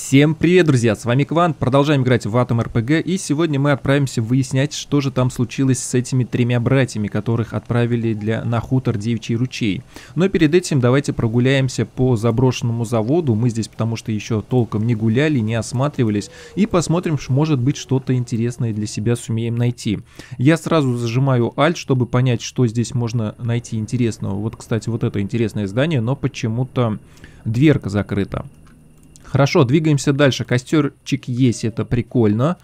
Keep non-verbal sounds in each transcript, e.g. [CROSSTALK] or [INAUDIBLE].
Всем привет, друзья, с вами Кван, продолжаем играть в Атом РПГ, и сегодня мы отправимся выяснять, что же там случилось с этими тремя братьями, которых отправили для, на хутор Девичий ручей. Но перед этим давайте прогуляемся по заброшенному заводу, мы здесь потому что еще толком не гуляли, не осматривались, и посмотрим, может быть что-то интересное для себя сумеем найти. Я сразу зажимаю Alt, чтобы понять, что здесь можно найти интересного. Вот, кстати, вот это интересное здание, но почему-то дверка закрыта. Хорошо, двигаемся дальше. Костерчик есть, это прикольно.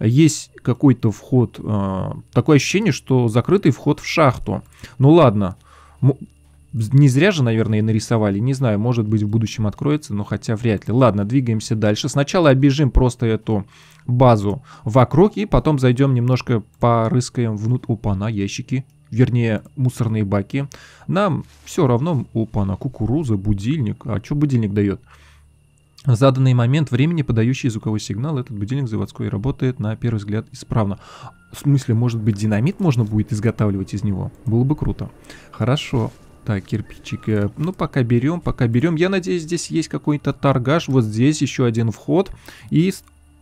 Есть какой-то вход. Э, такое ощущение, что закрытый вход в шахту. Ну ладно. М не зря же, наверное, и нарисовали. Не знаю, может быть, в будущем откроется, но хотя вряд ли. Ладно, двигаемся дальше. Сначала обижим просто эту базу вокруг, и потом зайдем немножко порыскаем внутрь. Опа, на ящики. Вернее, мусорные баки. Нам все равно... Опа, на кукуруза, будильник. А что будильник дает? заданный момент времени, подающий звуковой сигнал, этот будильник заводской работает на первый взгляд исправно. В смысле, может быть, динамит можно будет изготавливать из него? Было бы круто. Хорошо. Так, кирпичик. Э, ну, пока берем, пока берем. Я надеюсь, здесь есть какой-то торгаш. Вот здесь еще один вход. И...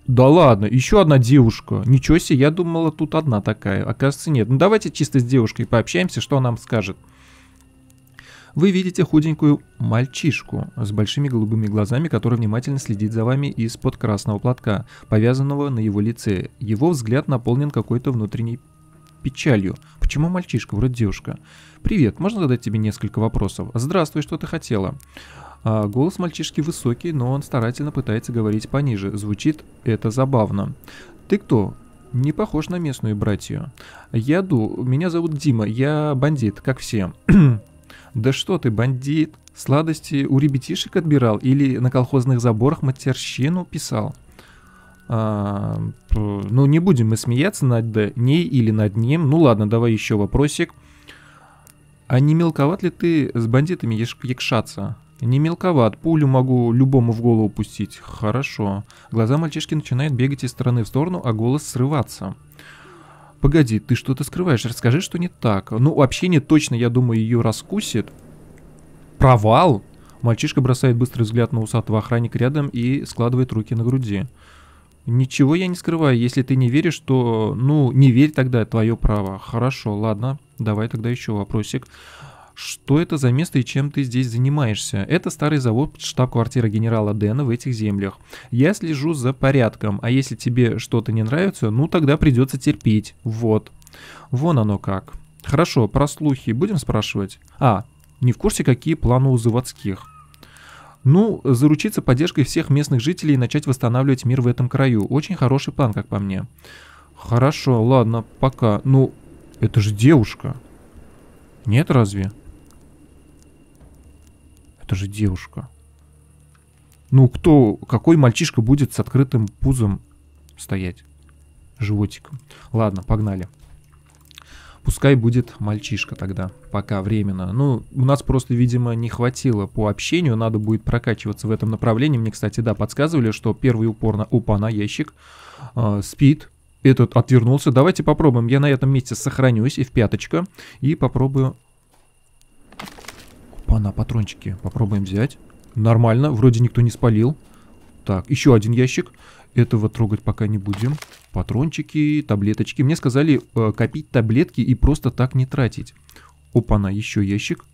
Да ладно, еще одна девушка. Ничего себе, я думала, тут одна такая. Оказывается, нет. Ну, давайте чисто с девушкой пообщаемся, что она нам скажет вы видите худенькую мальчишку с большими голубыми глазами, который внимательно следит за вами из-под красного платка, повязанного на его лице. Его взгляд наполнен какой-то внутренней печалью. Почему мальчишка, вроде девушка? «Привет, можно задать тебе несколько вопросов?» «Здравствуй, что ты хотела?» а Голос мальчишки высокий, но он старательно пытается говорить пониже. Звучит это забавно. «Ты кто? не похож на местную братью. Я Ду, меня зовут Дима, я бандит, как все. [CLEARS THROAT] Да что ты, бандит? Сладости у ребятишек отбирал или на колхозных заборах матерщину писал? А, ну, не будем мы смеяться над ней или над ним. Ну ладно, давай еще вопросик. А не мелковат ли ты с бандитами якшаться? Не мелковат, пулю могу любому в голову пустить. Хорошо. Глаза мальчишки начинают бегать из стороны в сторону, а голос срываться. Погоди, ты что-то скрываешь, расскажи, что не так. Ну, общение точно, я думаю, ее раскусит. Провал? Мальчишка бросает быстрый взгляд на усатого охранника рядом и складывает руки на груди. Ничего я не скрываю, если ты не веришь, то, ну, не верь тогда, твое право. Хорошо, ладно, давай тогда еще вопросик что это за место и чем ты здесь занимаешься. Это старый завод, штаб-квартира генерала Дэна в этих землях. Я слежу за порядком, а если тебе что-то не нравится, ну тогда придется терпеть. Вот. Вон оно как. Хорошо, про слухи будем спрашивать? А, не в курсе, какие планы у заводских? Ну, заручиться поддержкой всех местных жителей и начать восстанавливать мир в этом краю. Очень хороший план, как по мне. Хорошо, ладно, пока. Ну, это же девушка. Нет, разве? Это же девушка. Ну, кто, какой мальчишка будет с открытым пузом стоять? Животиком. Ладно, погнали. Пускай будет мальчишка тогда, пока временно. Ну, у нас просто, видимо, не хватило по общению, надо будет прокачиваться в этом направлении. Мне, кстати, да, подсказывали, что первый упор на... упа на ящик. Э, а, спит. Этот отвернулся. Давайте попробуем. Я на этом месте сохранюсь и в пяточка. И попробую Опа-на, патрончики. Попробуем взять. Нормально, вроде никто не спалил. Так, еще один ящик. Этого трогать пока не будем. Патрончики, таблеточки. Мне сказали э, копить таблетки и просто так не тратить. Опа-на, еще ящик.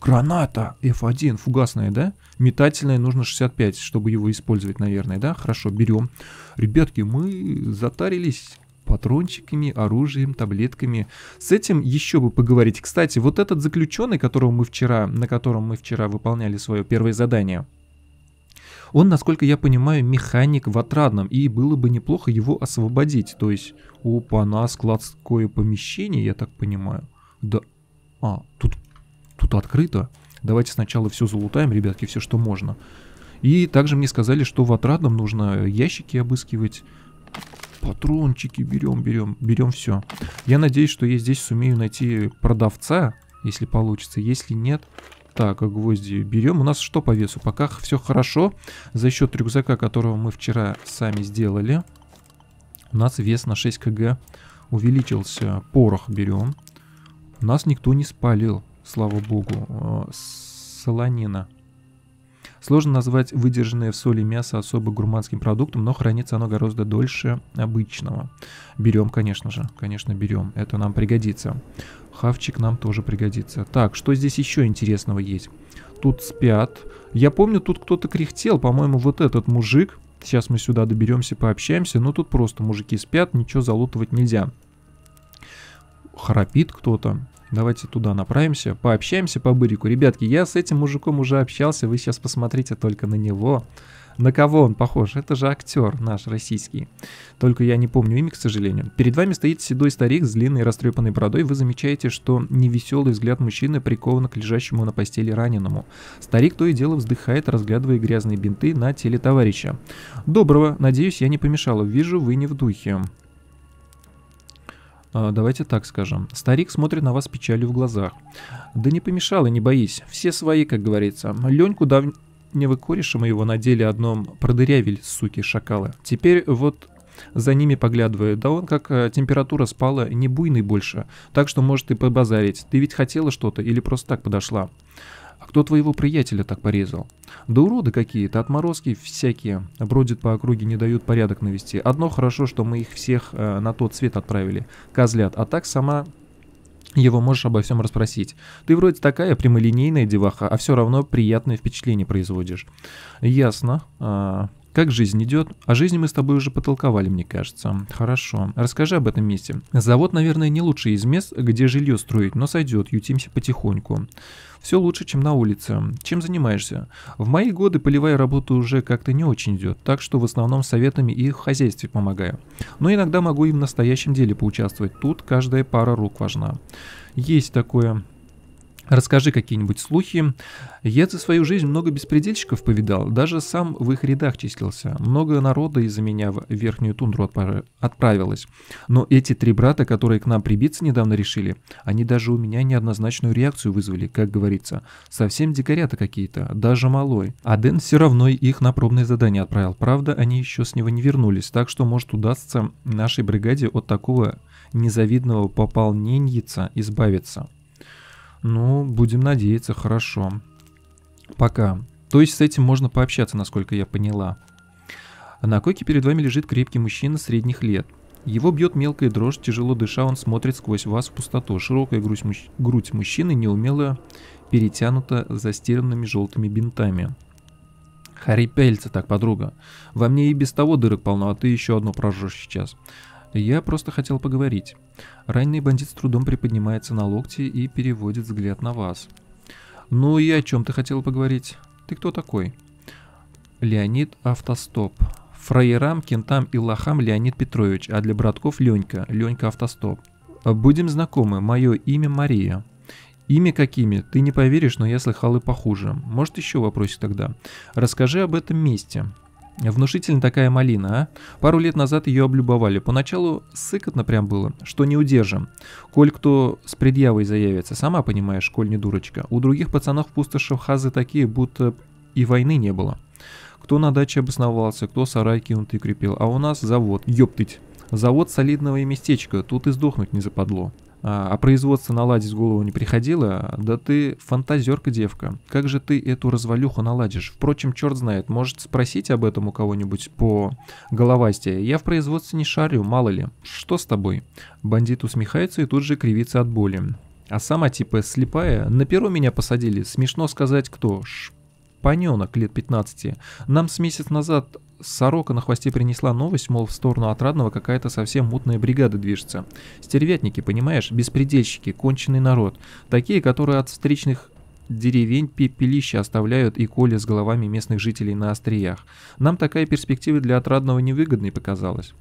Граната F1, фугасная, да? Метательная нужно 65, чтобы его использовать, наверное, да? Хорошо, берем. Ребятки, мы затарились патрончиками, оружием, таблетками. С этим еще бы поговорить. Кстати, вот этот заключенный, которого мы вчера, на котором мы вчера выполняли свое первое задание, он, насколько я понимаю, механик в отрадном, и было бы неплохо его освободить. То есть, опа, на складское помещение, я так понимаю. Да, а, тут, тут открыто. Давайте сначала все залутаем, ребятки, все, что можно. И также мне сказали, что в отрадном нужно ящики обыскивать патрончики берем, берем, берем все. Я надеюсь, что я здесь сумею найти продавца, если получится. Если нет, так, а гвозди берем. У нас что по весу? Пока все хорошо. За счет рюкзака, которого мы вчера сами сделали, у нас вес на 6 кг увеличился. Порох берем. Нас никто не спалил, слава богу. Э, солонина. Сложно назвать выдержанное в соли мясо особо гурманским продуктом, но хранится оно гораздо дольше обычного. Берем, конечно же, конечно берем, это нам пригодится. Хавчик нам тоже пригодится. Так, что здесь еще интересного есть? Тут спят. Я помню, тут кто-то кряхтел, по-моему, вот этот мужик. Сейчас мы сюда доберемся, пообщаемся, но тут просто мужики спят, ничего залутывать нельзя храпит кто-то. Давайте туда направимся, пообщаемся по бырику. Ребятки, я с этим мужиком уже общался, вы сейчас посмотрите только на него. На кого он похож? Это же актер наш российский. Только я не помню имя, к сожалению. Перед вами стоит седой старик с длинной растрепанной бородой. Вы замечаете, что невеселый взгляд мужчины прикован к лежащему на постели раненому. Старик то и дело вздыхает, разглядывая грязные бинты на теле товарища. Доброго, надеюсь, я не помешала. Вижу, вы не в духе. А, давайте так скажем. Старик смотрит на вас печалью в глазах. Да не помешало, не боись. Все свои, как говорится. Леньку давнего кореша моего надели одном продырявили, суки, шакалы. Теперь вот за ними поглядывает. Да он как э, температура спала, не буйный больше. Так что может и побазарить. Ты ведь хотела что-то или просто так подошла? А кто твоего приятеля так порезал? Да уроды какие-то, отморозки всякие. Бродят по округе, не дают порядок навести. Одно хорошо, что мы их всех э, на тот свет отправили. Козлят. А так сама его можешь обо всем расспросить. Ты вроде такая прямолинейная деваха, а все равно приятное впечатление производишь. Ясно. А, как жизнь идет? А жизнь мы с тобой уже потолковали, мне кажется. Хорошо. Расскажи об этом месте. Завод, наверное, не лучший из мест, где жилье строить, но сойдет, ютимся потихоньку. Все лучше, чем на улице. Чем занимаешься? В мои годы полевая работа уже как-то не очень идет, так что в основном советами и в хозяйстве помогаю. Но иногда могу и в настоящем деле поучаствовать. Тут каждая пара рук важна. Есть такое Расскажи какие-нибудь слухи. Я за свою жизнь много беспредельщиков повидал, даже сам в их рядах числился. Много народа из-за меня в верхнюю тундру отп... отправилось. Но эти три брата, которые к нам прибиться недавно решили, они даже у меня неоднозначную реакцию вызвали, как говорится. Совсем дикарята какие-то, даже малой. А Дэн все равно их на пробное задание отправил. Правда, они еще с него не вернулись, так что может удастся нашей бригаде от такого незавидного пополнения избавиться. Ну, будем надеяться, хорошо. Пока. То есть с этим можно пообщаться, насколько я поняла. На койке перед вами лежит крепкий мужчина средних лет. Его бьет мелкая дрожь, тяжело дыша, он смотрит сквозь вас в пустоту. Широкая грудь, муж... грудь мужчины неумело перетянута застиранными желтыми бинтами. Харри пяльца так, подруга. Во мне и без того дырок полно, а ты еще одно прожжешь сейчас. Я просто хотел поговорить. Раненый бандит с трудом приподнимается на локте и переводит взгляд на вас. Ну и о чем ты хотел поговорить? Ты кто такой? Леонид Автостоп. Фраерам, кентам и лохам Леонид Петрович, а для братков Ленька, Ленька Автостоп. Будем знакомы, мое имя Мария. Имя какими, ты не поверишь, но я слыхал и похуже. Может еще вопросик тогда. Расскажи об этом месте. Внушительная такая малина, а? Пару лет назад ее облюбовали. Поначалу сыкотно прям было, что не удержим. Коль кто с предъявой заявится, сама понимаешь, коль не дурочка. У других пацанов пустоши хазы такие, будто и войны не было. Кто на даче обосновался, кто сарай кинутый крепил, а у нас завод, ёптыть. Завод солидного и местечка, тут и сдохнуть не западло. А, а производство наладить голову не приходило? Да ты фантазерка девка. Как же ты эту развалюху наладишь? Впрочем, черт знает, может спросить об этом у кого-нибудь по головасте. Я в производстве не шарю, мало ли. Что с тобой? Бандит усмехается и тут же кривится от боли. А сама типа слепая, на перу меня посадили, смешно сказать кто, шпаненок лет 15. Нам с месяц назад сорока на хвосте принесла новость, мол, в сторону отрадного какая-то совсем мутная бригада движется. Стервятники, понимаешь, беспредельщики, конченый народ. Такие, которые от встречных деревень пепелища оставляют и коли с головами местных жителей на остриях. Нам такая перспектива для отрадного невыгодной показалась.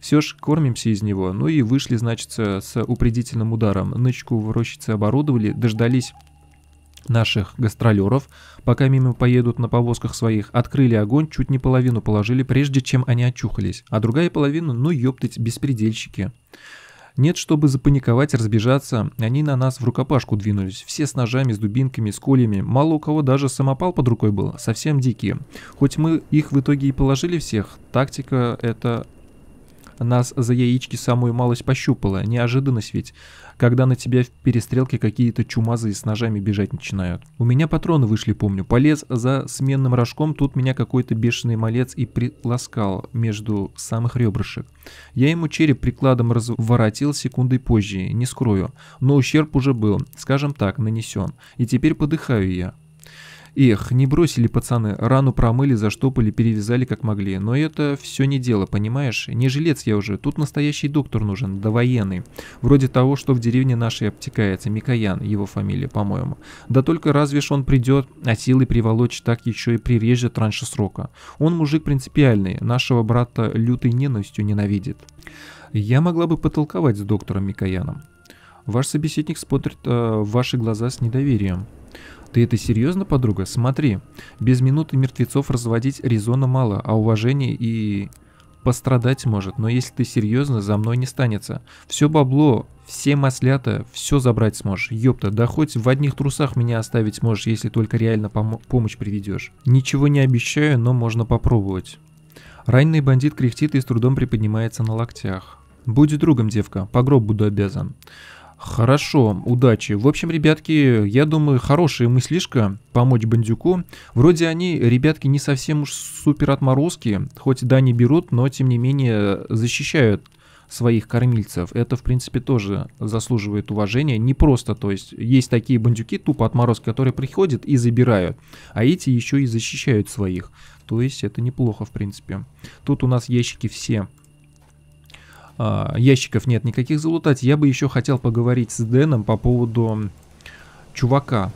Все ж кормимся из него, ну и вышли, значит, с упредительным ударом. Нычку в рощице оборудовали, дождались наших гастролеров, пока мимо поедут на повозках своих, открыли огонь, чуть не половину положили, прежде чем они очухались, а другая половина, ну ёптыть, беспредельщики. Нет, чтобы запаниковать, разбежаться, они на нас в рукопашку двинулись, все с ножами, с дубинками, с кольями, мало у кого даже самопал под рукой был, совсем дикие. Хоть мы их в итоге и положили всех, тактика это нас за яички самую малость пощупала. Неожиданность ведь, когда на тебя в перестрелке какие-то чумазы с ножами бежать начинают. У меня патроны вышли, помню. Полез за сменным рожком, тут меня какой-то бешеный малец и приласкал между самых ребрышек. Я ему череп прикладом разворотил секундой позже, не скрою. Но ущерб уже был, скажем так, нанесен. И теперь подыхаю я. Эх, не бросили пацаны, рану промыли, заштопали, перевязали как могли. Но это все не дело, понимаешь? Не жилец я уже, тут настоящий доктор нужен, довоенный. Вроде того, что в деревне нашей обтекается, Микоян, его фамилия, по-моему. Да только разве ж он придет, а силы приволочь так еще и прирежет раньше срока. Он мужик принципиальный, нашего брата лютой ненавистью ненавидит. Я могла бы потолковать с доктором Микояном. Ваш собеседник смотрит э, в ваши глаза с недоверием. Ты это серьезно, подруга? Смотри, без минуты мертвецов разводить резона мало, а уважение и пострадать может, но если ты серьезно, за мной не станется. Все бабло, все маслята, все забрать сможешь. Ёпта, да хоть в одних трусах меня оставить можешь, если только реально пом помощь приведешь. Ничего не обещаю, но можно попробовать. Раненый бандит кряхтит и с трудом приподнимается на локтях. Будь другом, девка, по гроб буду обязан. Хорошо, удачи. В общем, ребятки, я думаю, хорошая мыслишка помочь бандюку. Вроде они, ребятки, не совсем уж супер отморозки, хоть да, не берут, но тем не менее защищают своих кормильцев. Это, в принципе, тоже заслуживает уважения. Не просто, то есть, есть такие бандюки, тупо отморозки, которые приходят и забирают, а эти еще и защищают своих. То есть, это неплохо, в принципе. Тут у нас ящики все а, ящиков нет никаких залутать. Я бы еще хотел поговорить с Дэном по поводу чувака.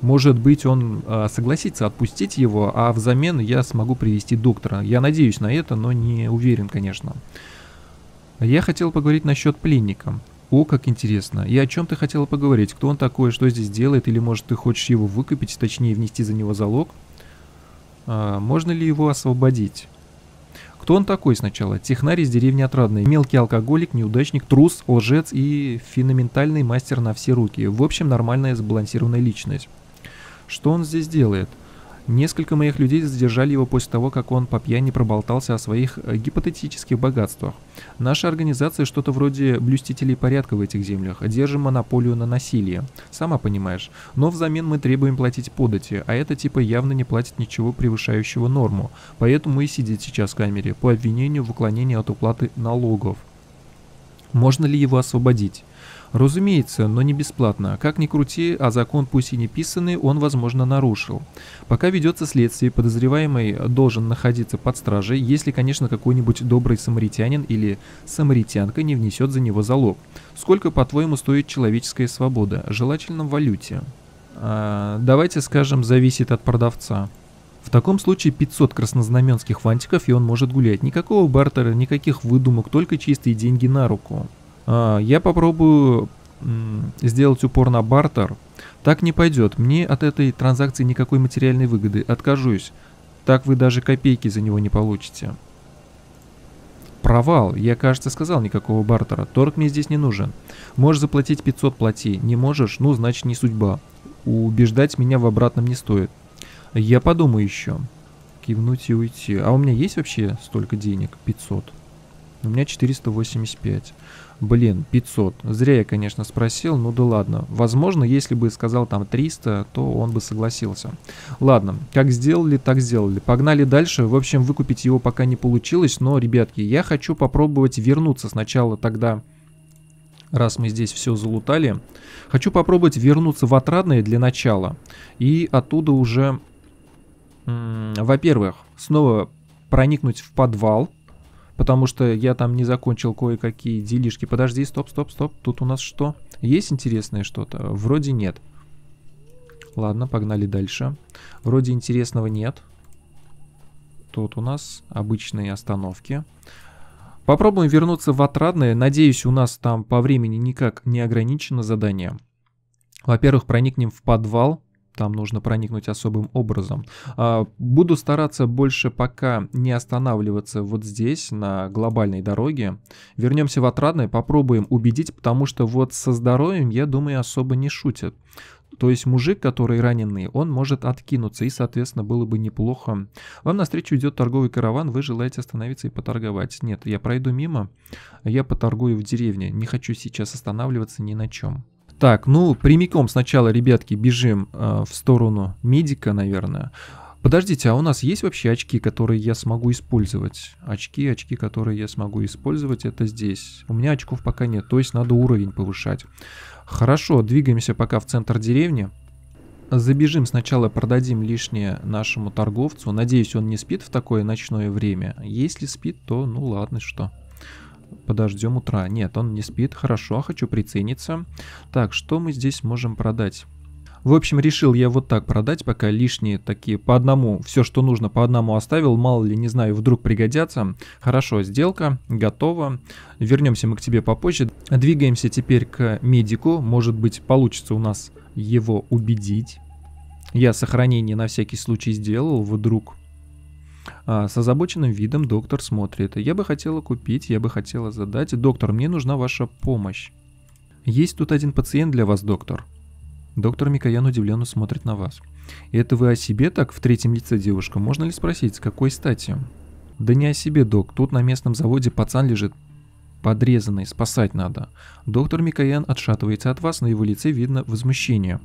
Может быть, он а, согласится отпустить его, а взамен я смогу привести доктора. Я надеюсь на это, но не уверен, конечно. Я хотел поговорить насчет пленника. О, как интересно. И о чем ты хотела поговорить? Кто он такой, что здесь делает? Или, может, ты хочешь его выкопить, точнее, внести за него залог? А, можно ли его освободить? Кто он такой сначала? Технарь из деревни Отрадной, мелкий алкоголик, неудачник, трус, лжец и феноментальный мастер на все руки. В общем, нормальная сбалансированная личность. Что он здесь делает? Несколько моих людей задержали его после того, как он по пьяни проболтался о своих э, гипотетических богатствах. Наша организация что-то вроде блюстителей порядка в этих землях, держим монополию на насилие. Сама понимаешь. Но взамен мы требуем платить подати, а это типа явно не платит ничего превышающего норму. Поэтому и сидит сейчас в камере по обвинению в уклонении от уплаты налогов. Можно ли его освободить? Разумеется, но не бесплатно. Как ни крути, а закон пусть и не писанный, он, возможно, нарушил. Пока ведется следствие, подозреваемый должен находиться под стражей, если, конечно, какой-нибудь добрый самаритянин или самаритянка не внесет за него залог. Сколько, по-твоему, стоит человеческая свобода? Желательно в валюте. А, давайте скажем, зависит от продавца. В таком случае 500 краснознаменских фантиков, и он может гулять. Никакого бартера, никаких выдумок, только чистые деньги на руку. А, я попробую сделать упор на бартер. Так не пойдет. Мне от этой транзакции никакой материальной выгоды. Откажусь. Так вы даже копейки за него не получите. Провал. Я, кажется, сказал никакого бартера. Торг мне здесь не нужен. Можешь заплатить 500, плати. Не можешь, ну, значит, не судьба. Убеждать меня в обратном не стоит. Я подумаю еще. Кивнуть и уйти. А у меня есть вообще столько денег? 500. У меня 485. Блин, 500. Зря я, конечно, спросил, ну да ладно. Возможно, если бы сказал там 300, то он бы согласился. Ладно, как сделали, так сделали. Погнали дальше. В общем, выкупить его пока не получилось, но, ребятки, я хочу попробовать вернуться сначала тогда раз мы здесь все залутали. Хочу попробовать вернуться в отрадное для начала. И оттуда уже, во-первых, снова проникнуть в подвал, потому что я там не закончил кое-какие делишки. Подожди, стоп, стоп, стоп, тут у нас что? Есть интересное что-то? Вроде нет. Ладно, погнали дальше. Вроде интересного нет. Тут у нас обычные остановки. Попробуем вернуться в Отрадное. Надеюсь, у нас там по времени никак не ограничено задание. Во-первых, проникнем в подвал там нужно проникнуть особым образом. А, буду стараться больше пока не останавливаться вот здесь, на глобальной дороге. Вернемся в отрадное, попробуем убедить, потому что вот со здоровьем, я думаю, особо не шутят. То есть мужик, который раненый, он может откинуться, и, соответственно, было бы неплохо. Вам навстречу идет торговый караван, вы желаете остановиться и поторговать. Нет, я пройду мимо, я поторгую в деревне. Не хочу сейчас останавливаться ни на чем. Так, ну, прямиком сначала, ребятки, бежим э, в сторону медика, наверное. Подождите, а у нас есть вообще очки, которые я смогу использовать? Очки, очки, которые я смогу использовать, это здесь. У меня очков пока нет, то есть надо уровень повышать. Хорошо, двигаемся пока в центр деревни. Забежим сначала, продадим лишнее нашему торговцу. Надеюсь, он не спит в такое ночное время. Если спит, то ну ладно, что подождем утра. Нет, он не спит, хорошо, хочу прицениться. Так, что мы здесь можем продать? В общем, решил я вот так продать, пока лишние такие по одному, все, что нужно, по одному оставил, мало ли, не знаю, вдруг пригодятся. Хорошо, сделка, готова. Вернемся мы к тебе попозже. Двигаемся теперь к медику, может быть, получится у нас его убедить. Я сохранение на всякий случай сделал, вдруг а, с озабоченным видом доктор смотрит. Я бы хотела купить, я бы хотела задать. Доктор, мне нужна ваша помощь. Есть тут один пациент для вас, доктор. Доктор Микоян удивленно смотрит на вас. Это вы о себе так в третьем лице, девушка? Можно ли спросить, с какой стати? Да не о себе, док. Тут на местном заводе пацан лежит подрезанный, спасать надо. Доктор Микоян отшатывается от вас, на его лице видно возмущение.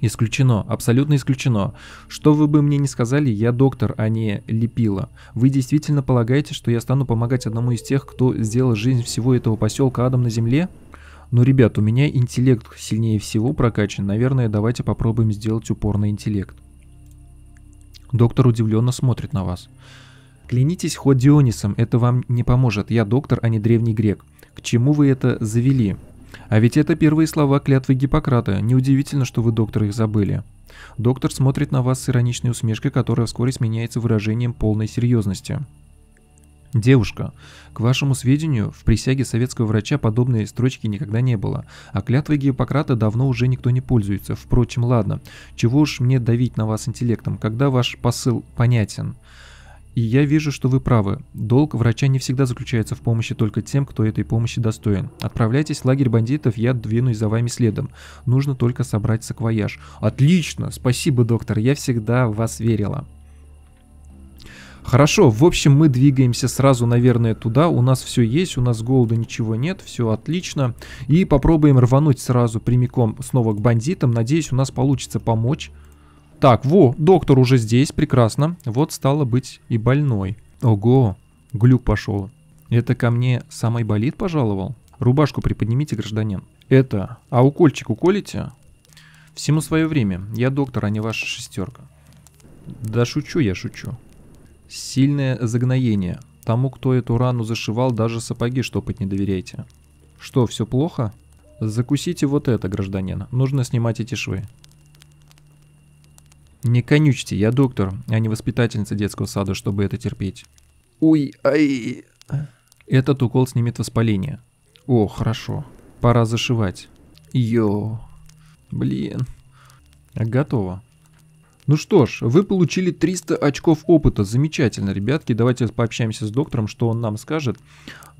Исключено, абсолютно исключено. Что вы бы мне не сказали, я доктор, а не лепила. Вы действительно полагаете, что я стану помогать одному из тех, кто сделал жизнь всего этого поселка адом на земле? Ну, ребят, у меня интеллект сильнее всего прокачан. Наверное, давайте попробуем сделать упор на интеллект. Доктор удивленно смотрит на вас. Клянитесь хоть Дионисом, это вам не поможет. Я доктор, а не древний грек. К чему вы это завели? А ведь это первые слова клятвы Гиппократа. Неудивительно, что вы, доктор, их забыли. Доктор смотрит на вас с ироничной усмешкой, которая вскоре сменяется выражением полной серьезности. Девушка, к вашему сведению, в присяге советского врача подобные строчки никогда не было, а клятвой Гиппократа давно уже никто не пользуется. Впрочем, ладно, чего уж мне давить на вас интеллектом, когда ваш посыл понятен. И я вижу, что вы правы. Долг врача не всегда заключается в помощи только тем, кто этой помощи достоин. Отправляйтесь в лагерь бандитов, я двинусь за вами следом. Нужно только собрать саквояж. Отлично, спасибо, доктор, я всегда в вас верила. Хорошо, в общем, мы двигаемся сразу, наверное, туда. У нас все есть, у нас голода ничего нет, все отлично. И попробуем рвануть сразу прямиком снова к бандитам. Надеюсь, у нас получится помочь. Так, во, доктор уже здесь, прекрасно. Вот стало быть и больной. Ого, глюк пошел. Это ко мне самый болит пожаловал? Рубашку приподнимите, гражданин. Это, а укольчик уколите? Всему свое время. Я доктор, а не ваша шестерка. Да шучу я, шучу. Сильное загноение. Тому, кто эту рану зашивал, даже сапоги штопать не доверяйте. Что, все плохо? Закусите вот это, гражданин. Нужно снимать эти швы. Не конючьте, я доктор, а не воспитательница детского сада, чтобы это терпеть. Уй, ай. Этот укол снимет воспаление. О, хорошо. Пора зашивать. Йо. Блин. Готово. Ну что ж, вы получили 300 очков опыта. Замечательно, ребятки. Давайте пообщаемся с доктором, что он нам скажет.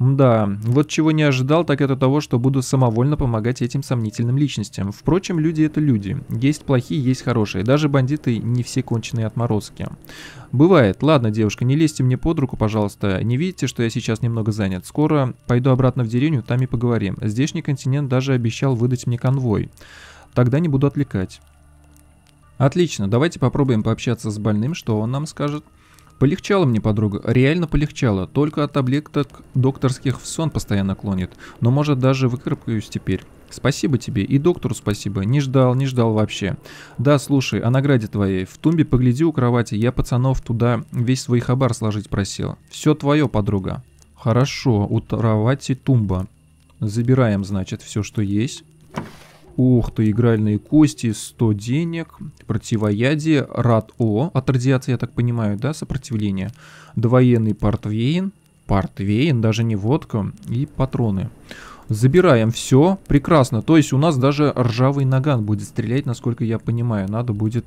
Да, вот чего не ожидал, так это того, что буду самовольно помогать этим сомнительным личностям. Впрочем, люди это люди. Есть плохие, есть хорошие. Даже бандиты не все конченые отморозки. Бывает. Ладно, девушка, не лезьте мне под руку, пожалуйста. Не видите, что я сейчас немного занят. Скоро пойду обратно в деревню, там и поговорим. Здешний континент даже обещал выдать мне конвой. Тогда не буду отвлекать. Отлично, давайте попробуем пообщаться с больным, что он нам скажет. Полегчало мне, подруга, реально полегчало, только от таблеток докторских в сон постоянно клонит, но может даже выкарабкаюсь теперь. Спасибо тебе и доктору спасибо, не ждал, не ждал вообще. Да, слушай, о награде твоей, в тумбе погляди у кровати, я пацанов туда весь свой хабар сложить просил. Все твое, подруга. Хорошо, у кровати тумба. Забираем, значит, все, что есть. Ух ты, игральные кости, 100 денег, противоядие, рад-о, от радиации, я так понимаю, да, сопротивление, двоенный портвейн, портвейн, даже не водка, и патроны. Забираем все, прекрасно, то есть у нас даже ржавый наган будет стрелять, насколько я понимаю, надо будет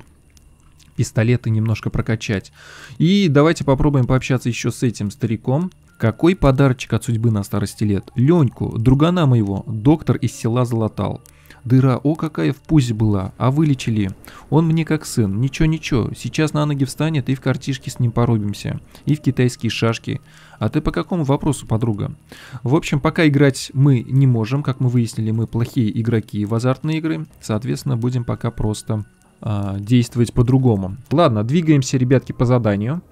пистолеты немножко прокачать. И давайте попробуем пообщаться еще с этим стариком. Какой подарочек от судьбы на старости лет? Леньку, другана моего, доктор из села Золотал. Дыра, о какая в пузе была, а вылечили. Он мне как сын, ничего-ничего, сейчас на ноги встанет и в картишки с ним поробимся, и в китайские шашки. А ты по какому вопросу, подруга? В общем, пока играть мы не можем, как мы выяснили, мы плохие игроки в азартные игры, соответственно, будем пока просто э, действовать по-другому. Ладно, двигаемся, ребятки, по заданию.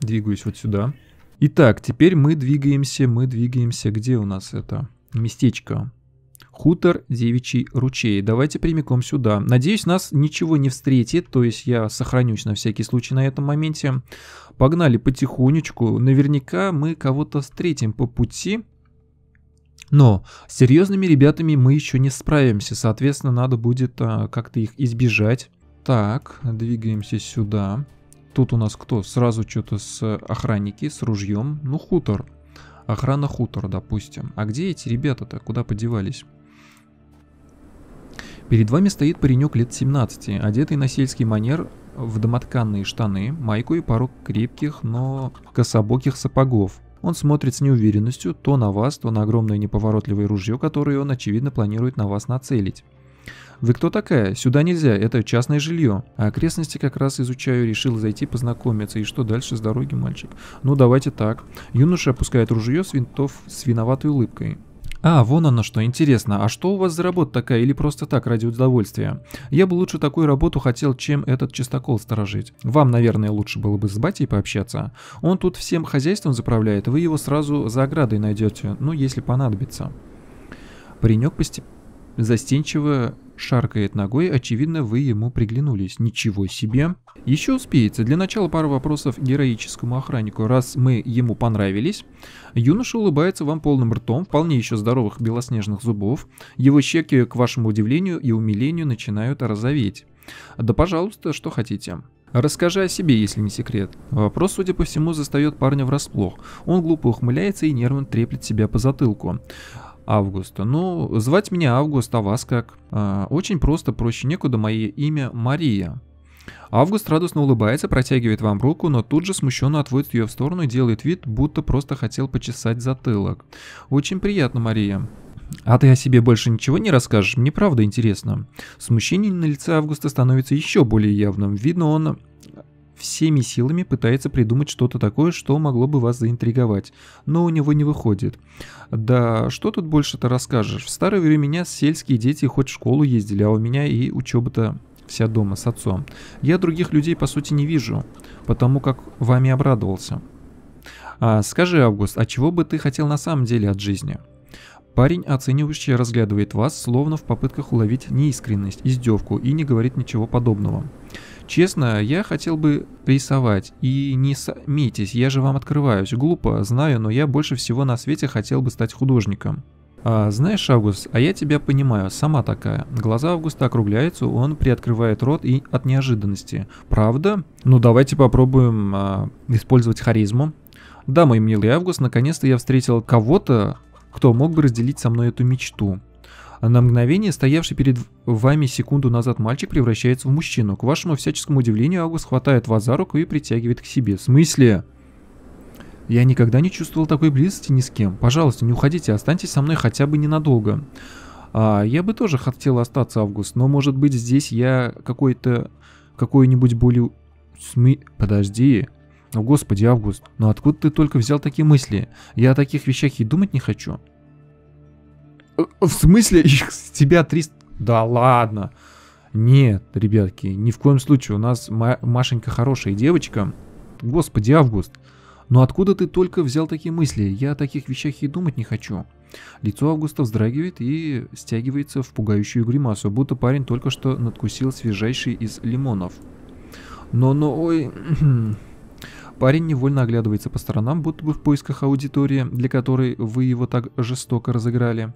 Двигаюсь вот сюда. Итак, теперь мы двигаемся, мы двигаемся, где у нас это местечко? хутор Девичий ручей. Давайте прямиком сюда. Надеюсь, нас ничего не встретит, то есть я сохранюсь на всякий случай на этом моменте. Погнали потихонечку. Наверняка мы кого-то встретим по пути. Но с серьезными ребятами мы еще не справимся, соответственно, надо будет а, как-то их избежать. Так, двигаемся сюда. Тут у нас кто? Сразу что-то с охранники, с ружьем. Ну, хутор. Охрана хутора, допустим. А где эти ребята-то? Куда подевались? Перед вами стоит паренек лет 17, одетый на сельский манер в домотканные штаны, майку и пару крепких, но кособоких сапогов. Он смотрит с неуверенностью то на вас, то на огромное неповоротливое ружье, которое он, очевидно, планирует на вас нацелить. «Вы кто такая? Сюда нельзя, это частное жилье». А окрестности как раз изучаю, решил зайти познакомиться. И что дальше с дороги, мальчик? Ну, давайте так. Юноша опускает ружье с винтов с виноватой улыбкой. А, вон оно что, интересно, а что у вас за работа такая или просто так, ради удовольствия? Я бы лучше такую работу хотел, чем этот чистокол сторожить. Вам, наверное, лучше было бы с батей пообщаться. Он тут всем хозяйством заправляет, вы его сразу за оградой найдете, ну, если понадобится. Паренек постепенно застенчиво Шаркает ногой, очевидно, вы ему приглянулись. Ничего себе. Еще успеется. Для начала пару вопросов героическому охраннику. Раз мы ему понравились, юноша улыбается вам полным ртом, вполне еще здоровых белоснежных зубов. Его щеки, к вашему удивлению и умилению, начинают розоветь. Да пожалуйста, что хотите. Расскажи о себе, если не секрет. Вопрос, судя по всему, застает парня врасплох. Он глупо ухмыляется и нервно треплет себя по затылку. Августа. Ну, звать меня Август, а вас как? А, очень просто, проще некуда, мое имя Мария. Август радостно улыбается, протягивает вам руку, но тут же смущенно отводит ее в сторону и делает вид, будто просто хотел почесать затылок. Очень приятно, Мария. А ты о себе больше ничего не расскажешь? Мне правда интересно. Смущение на лице Августа становится еще более явным. Видно, он всеми силами пытается придумать что-то такое, что могло бы вас заинтриговать, но у него не выходит. Да, что тут больше-то расскажешь? В старые времена сельские дети хоть в школу ездили, а у меня и учеба-то вся дома с отцом. Я других людей по сути не вижу, потому как вами обрадовался. А, скажи, Август, а чего бы ты хотел на самом деле от жизни? Парень оценивающе разглядывает вас, словно в попытках уловить неискренность, издевку, и не говорит ничего подобного. Честно, я хотел бы рисовать. И не самитесь, я же вам открываюсь. Глупо, знаю, но я больше всего на свете хотел бы стать художником. А, знаешь, Август, а я тебя понимаю, сама такая. Глаза Августа округляются, он приоткрывает рот и от неожиданности. Правда? Ну давайте попробуем а, использовать харизму. Да, мой милый Август, наконец-то я встретил кого-то, кто мог бы разделить со мной эту мечту. А на мгновение стоявший перед вами секунду назад мальчик превращается в мужчину. К вашему всяческому удивлению, Август хватает вас за руку и притягивает к себе. В смысле? Я никогда не чувствовал такой близости ни с кем. Пожалуйста, не уходите, останьтесь со мной хотя бы ненадолго. А, я бы тоже хотел остаться, Август, но может быть здесь я какой-то... какой-нибудь более... Смы... Подожди. О, господи, Август, но ну откуда ты только взял такие мысли? Я о таких вещах и думать не хочу. В смысле, [LAUGHS] с тебя 300... Да ладно. Нет, ребятки, ни в коем случае. У нас Машенька хорошая девочка. Господи, Август. Но откуда ты только взял такие мысли? Я о таких вещах и думать не хочу. Лицо Августа вздрагивает и стягивается в пугающую гримасу, будто парень только что надкусил свежайший из лимонов. Но-но, ой... [CLEARS THROAT] Парень невольно оглядывается по сторонам, будто бы в поисках аудитории, для которой вы его так жестоко разыграли.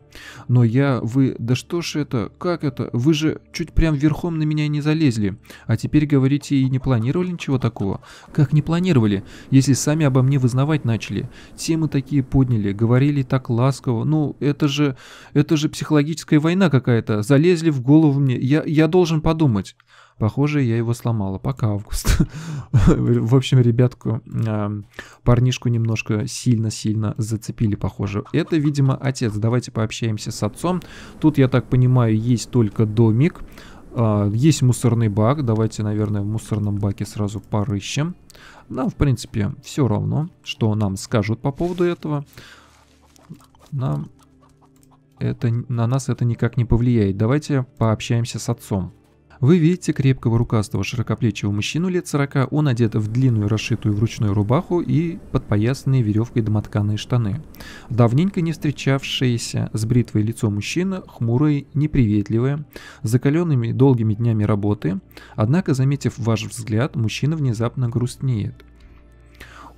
Но я, вы, да что ж это, как это, вы же чуть прям верхом на меня не залезли. А теперь, говорите, и не планировали ничего такого. Как не планировали, если сами обо мне вызнавать начали? Темы такие подняли, говорили так ласково. Ну, это же, это же психологическая война какая-то. Залезли в голову мне, я, я должен подумать. Похоже, я его сломала. Пока, Август. В общем, ребятку, эм, парнишку немножко сильно-сильно зацепили, похоже. Это, видимо, отец. Давайте пообщаемся с отцом. Тут, я так понимаю, есть только домик. А, есть мусорный бак. Давайте, наверное, в мусорном баке сразу порыщем. Нам, в принципе, все равно, что нам скажут по поводу этого. Нам это, на нас это никак не повлияет. Давайте пообщаемся с отцом. Вы видите крепкого рукастого широкоплечего мужчину лет 40, он одет в длинную расшитую вручную рубаху и подпоясанные веревкой домотканные штаны. Давненько не встречавшееся с бритвой лицо мужчина, хмурое, неприветливое, с закаленными долгими днями работы, однако, заметив ваш взгляд, мужчина внезапно грустнеет.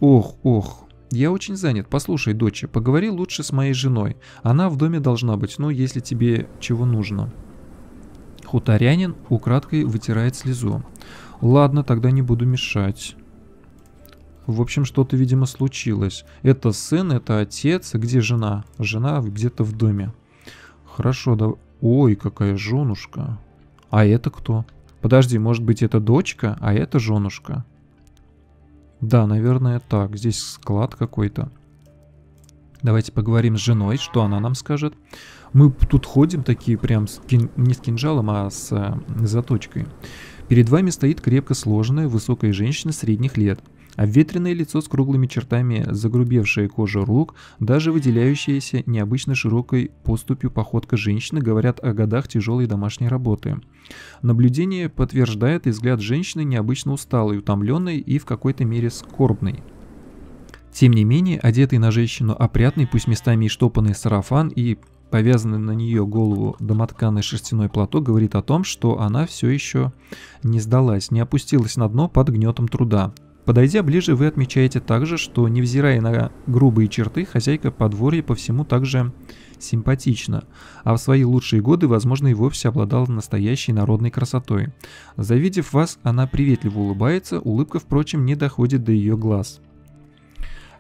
«Ох, ох, я очень занят. Послушай, доча, поговори лучше с моей женой. Она в доме должна быть, ну, если тебе чего нужно». Хуторянин украдкой вытирает слезу. Ладно, тогда не буду мешать. В общем, что-то, видимо, случилось. Это сын, это отец. Где жена? Жена где-то в доме. Хорошо, да... Ой, какая женушка. А это кто? Подожди, может быть, это дочка, а это женушка? Да, наверное, так. Здесь склад какой-то. Давайте поговорим с женой, что она нам скажет. Мы тут ходим такие прям с кин... не с кинжалом, а с э, заточкой. Перед вами стоит крепко сложенная высокая женщина средних лет. Обветренное а лицо с круглыми чертами, загрубевшая кожа рук, даже выделяющаяся необычно широкой поступью походка женщины говорят о годах тяжелой домашней работы. Наблюдение подтверждает и взгляд женщины необычно усталой, утомленной и в какой-то мере скорбной. Тем не менее, одетый на женщину опрятный, пусть местами и штопанный сарафан и повязанный на нее голову домотканный шерстяной платок говорит о том, что она все еще не сдалась, не опустилась на дно под гнетом труда. Подойдя ближе, вы отмечаете также, что, невзирая на грубые черты, хозяйка подворья по всему также симпатична, а в свои лучшие годы, возможно, и вовсе обладала настоящей народной красотой. Завидев вас, она приветливо улыбается, улыбка, впрочем, не доходит до ее глаз –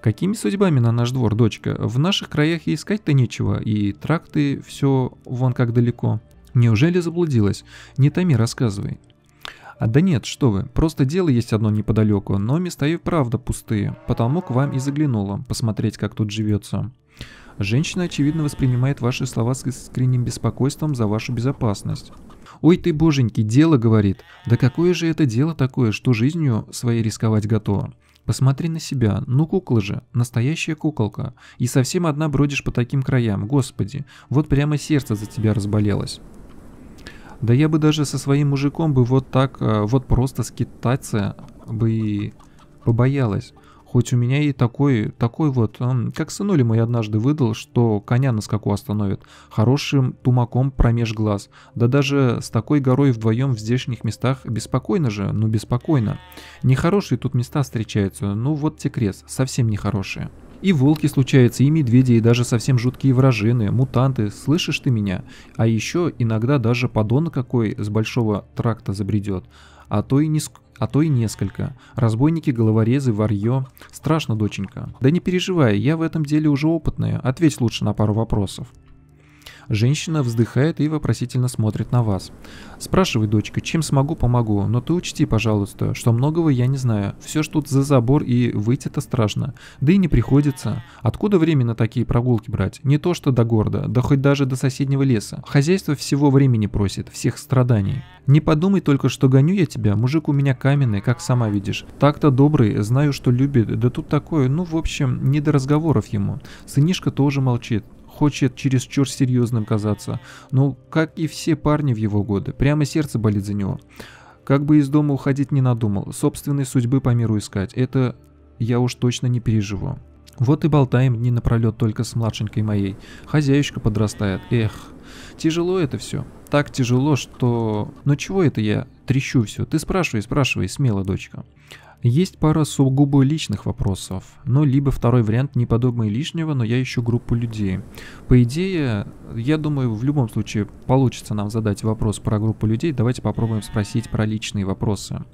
Какими судьбами на наш двор, дочка? В наших краях и искать-то нечего, и тракты все вон как далеко. Неужели заблудилась? Не томи, рассказывай. А да нет, что вы, просто дело есть одно неподалеку, но места и правда пустые, потому к вам и заглянула, посмотреть, как тут живется. Женщина, очевидно, воспринимает ваши слова с искренним беспокойством за вашу безопасность. «Ой ты, боженьки, дело, — говорит, — да какое же это дело такое, что жизнью своей рисковать готово? Посмотри на себя, ну кукла же, настоящая куколка. И совсем одна бродишь по таким краям, господи, вот прямо сердце за тебя разболелось. Да я бы даже со своим мужиком бы вот так, э, вот просто скитаться бы побоялась. Хоть у меня и такой, такой вот, как сынули мой однажды выдал, что коня на скаку остановит, хорошим тумаком промеж глаз. Да даже с такой горой вдвоем в здешних местах беспокойно же, ну беспокойно. Нехорошие тут места встречаются, ну вот те крест, совсем нехорошие. И волки случаются, и медведи, и даже совсем жуткие вражины, мутанты, слышишь ты меня? А еще иногда даже подон какой с большого тракта забредет, а то и не, ск а то и несколько. Разбойники, головорезы, варьё. Страшно, доченька. Да не переживай, я в этом деле уже опытная, ответь лучше на пару вопросов. Женщина вздыхает и вопросительно смотрит на вас. Спрашивай, дочка, чем смогу, помогу, но ты учти, пожалуйста, что многого я не знаю. Все ж тут за забор и выйти-то страшно. Да и не приходится. Откуда время на такие прогулки брать? Не то что до города, да хоть даже до соседнего леса. Хозяйство всего времени просит, всех страданий. Не подумай только, что гоню я тебя, мужик у меня каменный, как сама видишь. Так-то добрый, знаю, что любит, да тут такое, ну в общем, не до разговоров ему. Сынишка тоже молчит хочет чересчур серьезным казаться. Ну, как и все парни в его годы, прямо сердце болит за него. Как бы из дома уходить не надумал, собственной судьбы по миру искать, это я уж точно не переживу. Вот и болтаем дни напролет только с младшенькой моей. Хозяюшка подрастает, эх. Тяжело это все. Так тяжело, что... Ну чего это я трещу все? Ты спрашивай, спрашивай, смело, дочка. Есть пара сугубо личных вопросов, но либо второй вариант не подобный лишнего, но я ищу группу людей. По идее, я думаю, в любом случае получится нам задать вопрос про группу людей, давайте попробуем спросить про личные вопросы.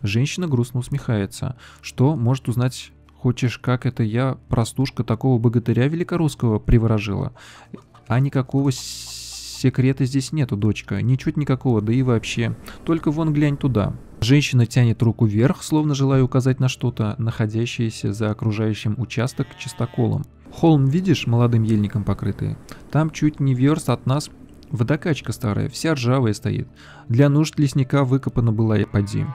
Женщина грустно усмехается, что может узнать Хочешь, как это я, простушка такого богатыря великорусского, приворожила? А никакого секрета здесь нету, дочка, ничуть никакого, да и вообще. Только вон глянь туда, Женщина тянет руку вверх, словно желая указать на что-то, находящееся за окружающим участок чистоколом. Холм, видишь, молодым ельником покрытый? Там чуть не верст от нас водокачка старая, вся ржавая стоит. Для нужд лесника выкопана была и поди.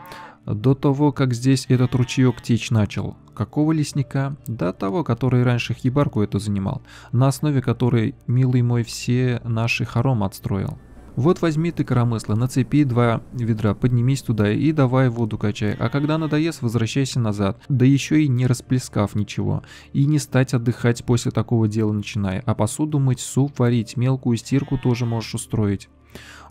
До того, как здесь этот ручеек течь начал. Какого лесника? До того, который раньше хибарку эту занимал, на основе которой, милый мой, все наши хором отстроил. Вот возьми ты коромысло, нацепи два ведра, поднимись туда и давай воду качай, а когда надоест, возвращайся назад, да еще и не расплескав ничего. И не стать отдыхать после такого дела начинай, а посуду мыть, суп варить, мелкую стирку тоже можешь устроить.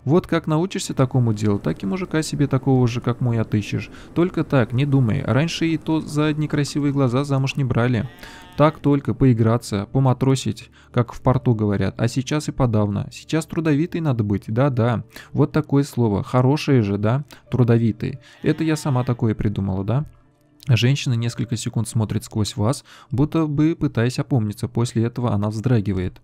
Вот как научишься такому делу, так и мужика себе такого же, как мой, отыщешь. Только так, не думай. Раньше и то за одни красивые глаза замуж не брали. Так только поиграться, поматросить, как в порту говорят. А сейчас и подавно. Сейчас трудовитый надо быть, да-да. Вот такое слово. Хорошее же, да? Трудовитый. Это я сама такое придумала, да? Женщина несколько секунд смотрит сквозь вас, будто бы пытаясь опомниться, после этого она вздрагивает.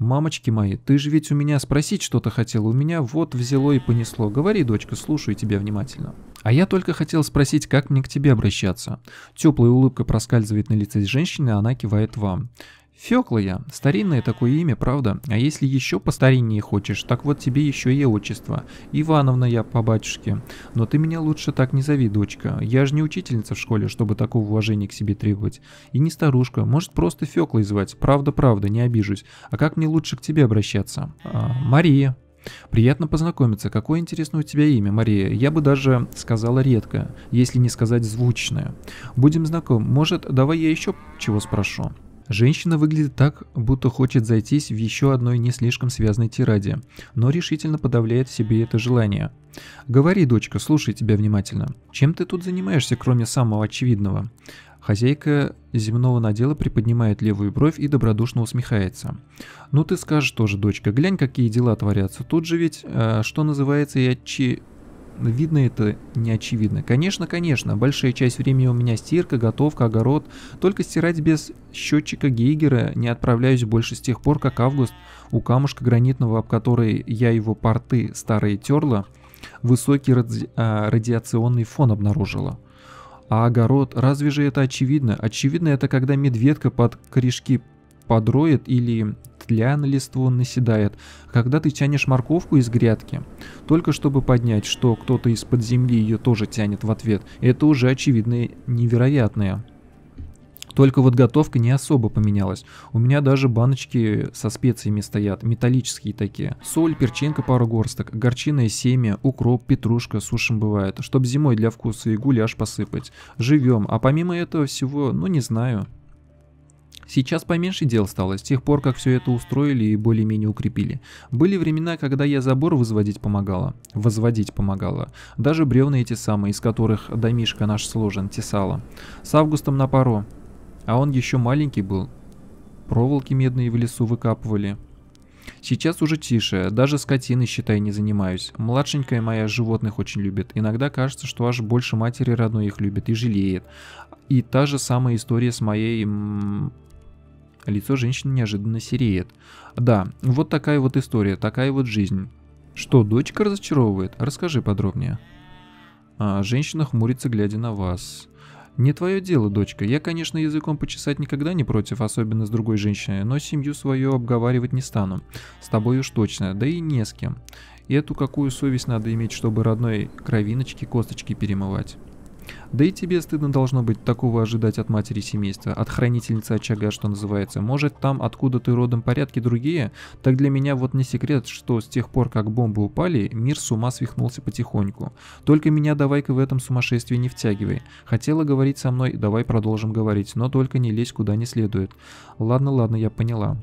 «Мамочки мои, ты же ведь у меня спросить что-то хотела, у меня вот взяло и понесло. Говори, дочка, слушаю тебя внимательно». А я только хотел спросить, как мне к тебе обращаться. Теплая улыбка проскальзывает на лице женщины, а она кивает вам. Фёкла я. Старинное такое имя, правда? А если еще постариннее хочешь, так вот тебе еще и отчество. Ивановна я по батюшке. Но ты меня лучше так не зови, дочка. Я же не учительница в школе, чтобы такого уважения к себе требовать. И не старушка. Может, просто Фёклой звать. Правда-правда, не обижусь. А как мне лучше к тебе обращаться? А, Мария. Приятно познакомиться. Какое интересное у тебя имя, Мария. Я бы даже сказала редко, если не сказать звучное. Будем знакомы. Может, давай я еще чего спрошу? Женщина выглядит так, будто хочет зайтись в еще одной не слишком связанной тираде, но решительно подавляет в себе это желание. «Говори, дочка, слушай тебя внимательно. Чем ты тут занимаешься, кроме самого очевидного?» Хозяйка земного надела приподнимает левую бровь и добродушно усмехается. «Ну ты скажешь тоже, дочка, глянь, какие дела творятся. Тут же ведь, э, что называется, и отчи видно это не очевидно. Конечно, конечно, большая часть времени у меня стирка, готовка, огород. Только стирать без счетчика Гейгера не отправляюсь больше с тех пор, как август у камушка гранитного, об которой я его порты старые терла, высокий ради... А, радиационный фон обнаружила. А огород, разве же это очевидно? Очевидно это, когда медведка под корешки подроет или тля на листву наседает. Когда ты тянешь морковку из грядки, только чтобы поднять, что кто-то из-под земли ее тоже тянет в ответ, это уже очевидное, невероятное. Только вот готовка не особо поменялась. У меня даже баночки со специями стоят, металлические такие. Соль, перчинка пару горсток, горчиное семя, укроп, петрушка, сушим бывает, чтоб зимой для вкуса и гуляш посыпать. Живем, а помимо этого всего, ну не знаю, Сейчас поменьше дел стало, с тех пор, как все это устроили и более-менее укрепили. Были времена, когда я забор возводить помогала. Возводить помогала. Даже бревна эти самые, из которых домишка наш сложен, тесала. С августом на пару. А он еще маленький был. Проволоки медные в лесу выкапывали. Сейчас уже тише, даже скотины считай, не занимаюсь. Младшенькая моя животных очень любит. Иногда кажется, что аж больше матери родной их любит и жалеет. И та же самая история с моей Лицо женщины неожиданно сереет. Да, вот такая вот история, такая вот жизнь. Что, дочка разочаровывает? Расскажи подробнее. А, женщина хмурится, глядя на вас. Не твое дело, дочка. Я, конечно, языком почесать никогда не против, особенно с другой женщиной, но семью свою обговаривать не стану. С тобой уж точно, да и не с кем. Эту какую совесть надо иметь, чтобы родной кровиночки косточки перемывать. Да и тебе стыдно должно быть такого ожидать от матери семейства, от хранительницы очага, что называется. Может, там, откуда ты родом, порядки другие? Так для меня вот не секрет, что с тех пор, как бомбы упали, мир с ума свихнулся потихоньку. Только меня давай-ка в этом сумасшествии не втягивай. Хотела говорить со мной, давай продолжим говорить, но только не лезь куда не следует. Ладно, ладно, я поняла.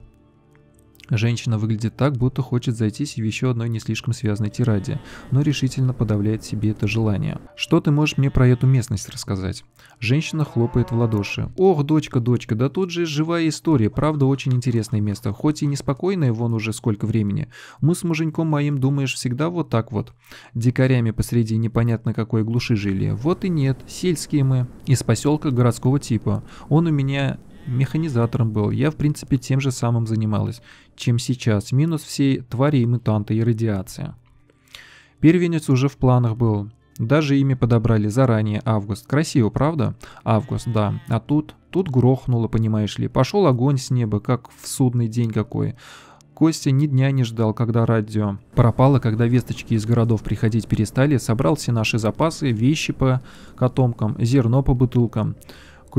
Женщина выглядит так, будто хочет зайтись в еще одной не слишком связанной тираде, но решительно подавляет себе это желание. «Что ты можешь мне про эту местность рассказать?» Женщина хлопает в ладоши. «Ох, дочка, дочка, да тут же живая история, правда очень интересное место, хоть и неспокойное вон уже сколько времени. Мы с муженьком моим, думаешь, всегда вот так вот? Дикарями посреди непонятно какой глуши жили. Вот и нет, сельские мы. Из поселка городского типа. Он у меня механизатором был. Я, в принципе, тем же самым занималась, чем сейчас. Минус всей твари и мутанты и радиация. Первенец уже в планах был. Даже имя подобрали заранее, Август. Красиво, правда? Август, да. А тут, тут грохнуло, понимаешь ли. Пошел огонь с неба, как в судный день какой. Костя ни дня не ждал, когда радио пропало, когда весточки из городов приходить перестали, собрал все наши запасы, вещи по котомкам, зерно по бутылкам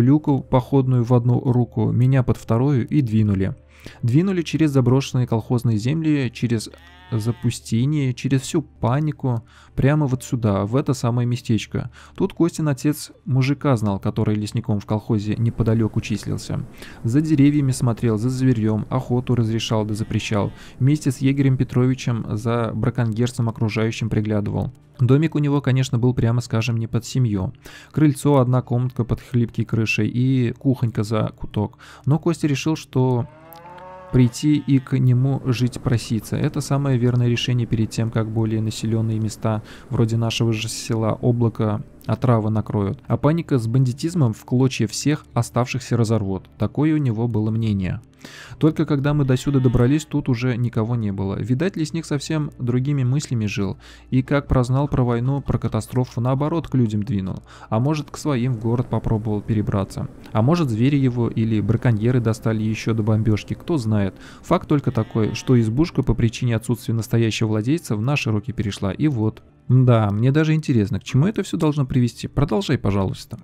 люку походную в одну руку, меня под вторую и двинули. Двинули через заброшенные колхозные земли, через запустение, через всю панику, прямо вот сюда, в это самое местечко. Тут Костин отец мужика знал, который лесником в колхозе неподалеку числился. За деревьями смотрел, за зверьем, охоту разрешал да запрещал. Вместе с егерем Петровичем за браконьерством окружающим приглядывал. Домик у него, конечно, был, прямо скажем, не под семью. Крыльцо, одна комнатка под хлипкой крышей и кухонька за куток. Но Костя решил, что прийти и к нему жить проситься. Это самое верное решение перед тем, как более населенные места вроде нашего же села Облака Отрава накроют. А паника с бандитизмом в клочья всех оставшихся разорвут. Такое у него было мнение. Только когда мы до сюда добрались, тут уже никого не было. Видать, лесник совсем другими мыслями жил. И как прознал про войну, про катастрофу, наоборот, к людям двинул. А может, к своим в город попробовал перебраться. А может, звери его или браконьеры достали еще до бомбежки, кто знает. Факт только такой, что избушка по причине отсутствия настоящего владельца в наши руки перешла, и вот. Да, мне даже интересно, к чему это все должно привести. Продолжай, пожалуйста.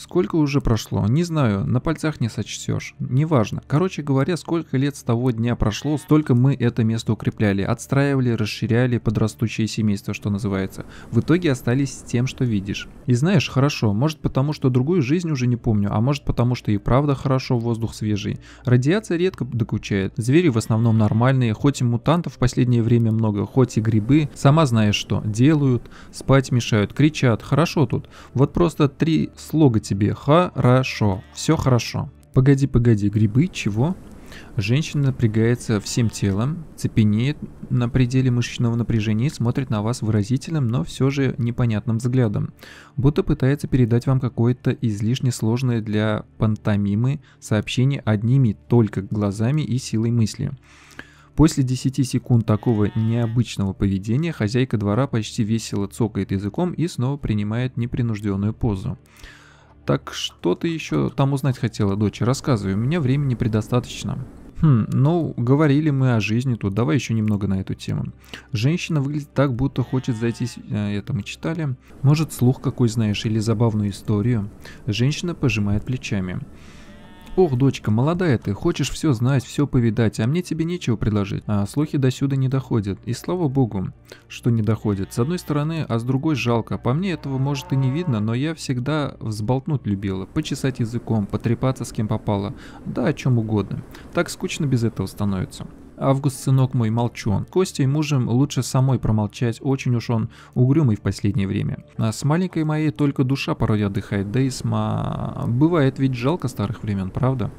Сколько уже прошло, не знаю, на пальцах не сочтешь. Неважно. Короче говоря, сколько лет с того дня прошло, столько мы это место укрепляли, отстраивали, расширяли подрастущее семейство, что называется. В итоге остались с тем, что видишь. И знаешь, хорошо, может потому, что другую жизнь уже не помню, а может потому, что и правда хорошо воздух свежий. Радиация редко докучает. Звери в основном нормальные, хоть и мутантов в последнее время много, хоть и грибы. Сама знаешь что, делают, спать мешают, кричат, хорошо тут. Вот просто три слога тебе хорошо, все хорошо. Погоди, погоди, грибы, чего? Женщина напрягается всем телом, цепенеет на пределе мышечного напряжения и смотрит на вас выразительным, но все же непонятным взглядом, будто пытается передать вам какое-то излишне сложное для пантомимы сообщение одними только глазами и силой мысли. После 10 секунд такого необычного поведения хозяйка двора почти весело цокает языком и снова принимает непринужденную позу. Так что ты еще там узнать хотела, дочь? Рассказывай, у меня времени предостаточно. Хм, ну, говорили мы о жизни тут, давай еще немного на эту тему. Женщина выглядит так, будто хочет зайти. Э, это мы читали. Может, слух какой знаешь или забавную историю? Женщина пожимает плечами. Ох, дочка, молодая ты, хочешь все знать, все повидать, а мне тебе нечего предложить. А слухи до сюда не доходят, и слава богу, что не доходят. С одной стороны, а с другой жалко. По мне этого может и не видно, но я всегда взболтнуть любила, почесать языком, потрепаться с кем попало, да о чем угодно. Так скучно без этого становится. Август, сынок мой, молчон. Костей мужем лучше самой промолчать, очень уж он угрюмый в последнее время. А с маленькой моей только душа порой отдыхает, да и сма... Бывает ведь жалко старых времен, правда?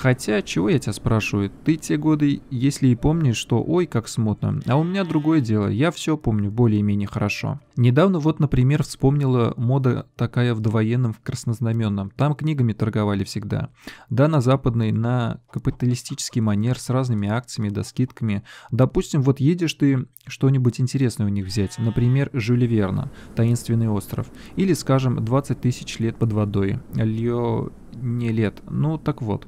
Хотя, чего я тебя спрашиваю, ты те годы, если и помнишь, что ой, как смутно. А у меня другое дело, я все помню более-менее хорошо. Недавно вот, например, вспомнила мода такая в довоенном, в краснознаменном. Там книгами торговали всегда. Да, на западной, на капиталистический манер, с разными акциями, да скидками. Допустим, вот едешь ты что-нибудь интересное у них взять, например, Жюль Верна, «Таинственный остров», или, скажем, «20 тысяч лет под водой», Льо не лет. Ну так вот,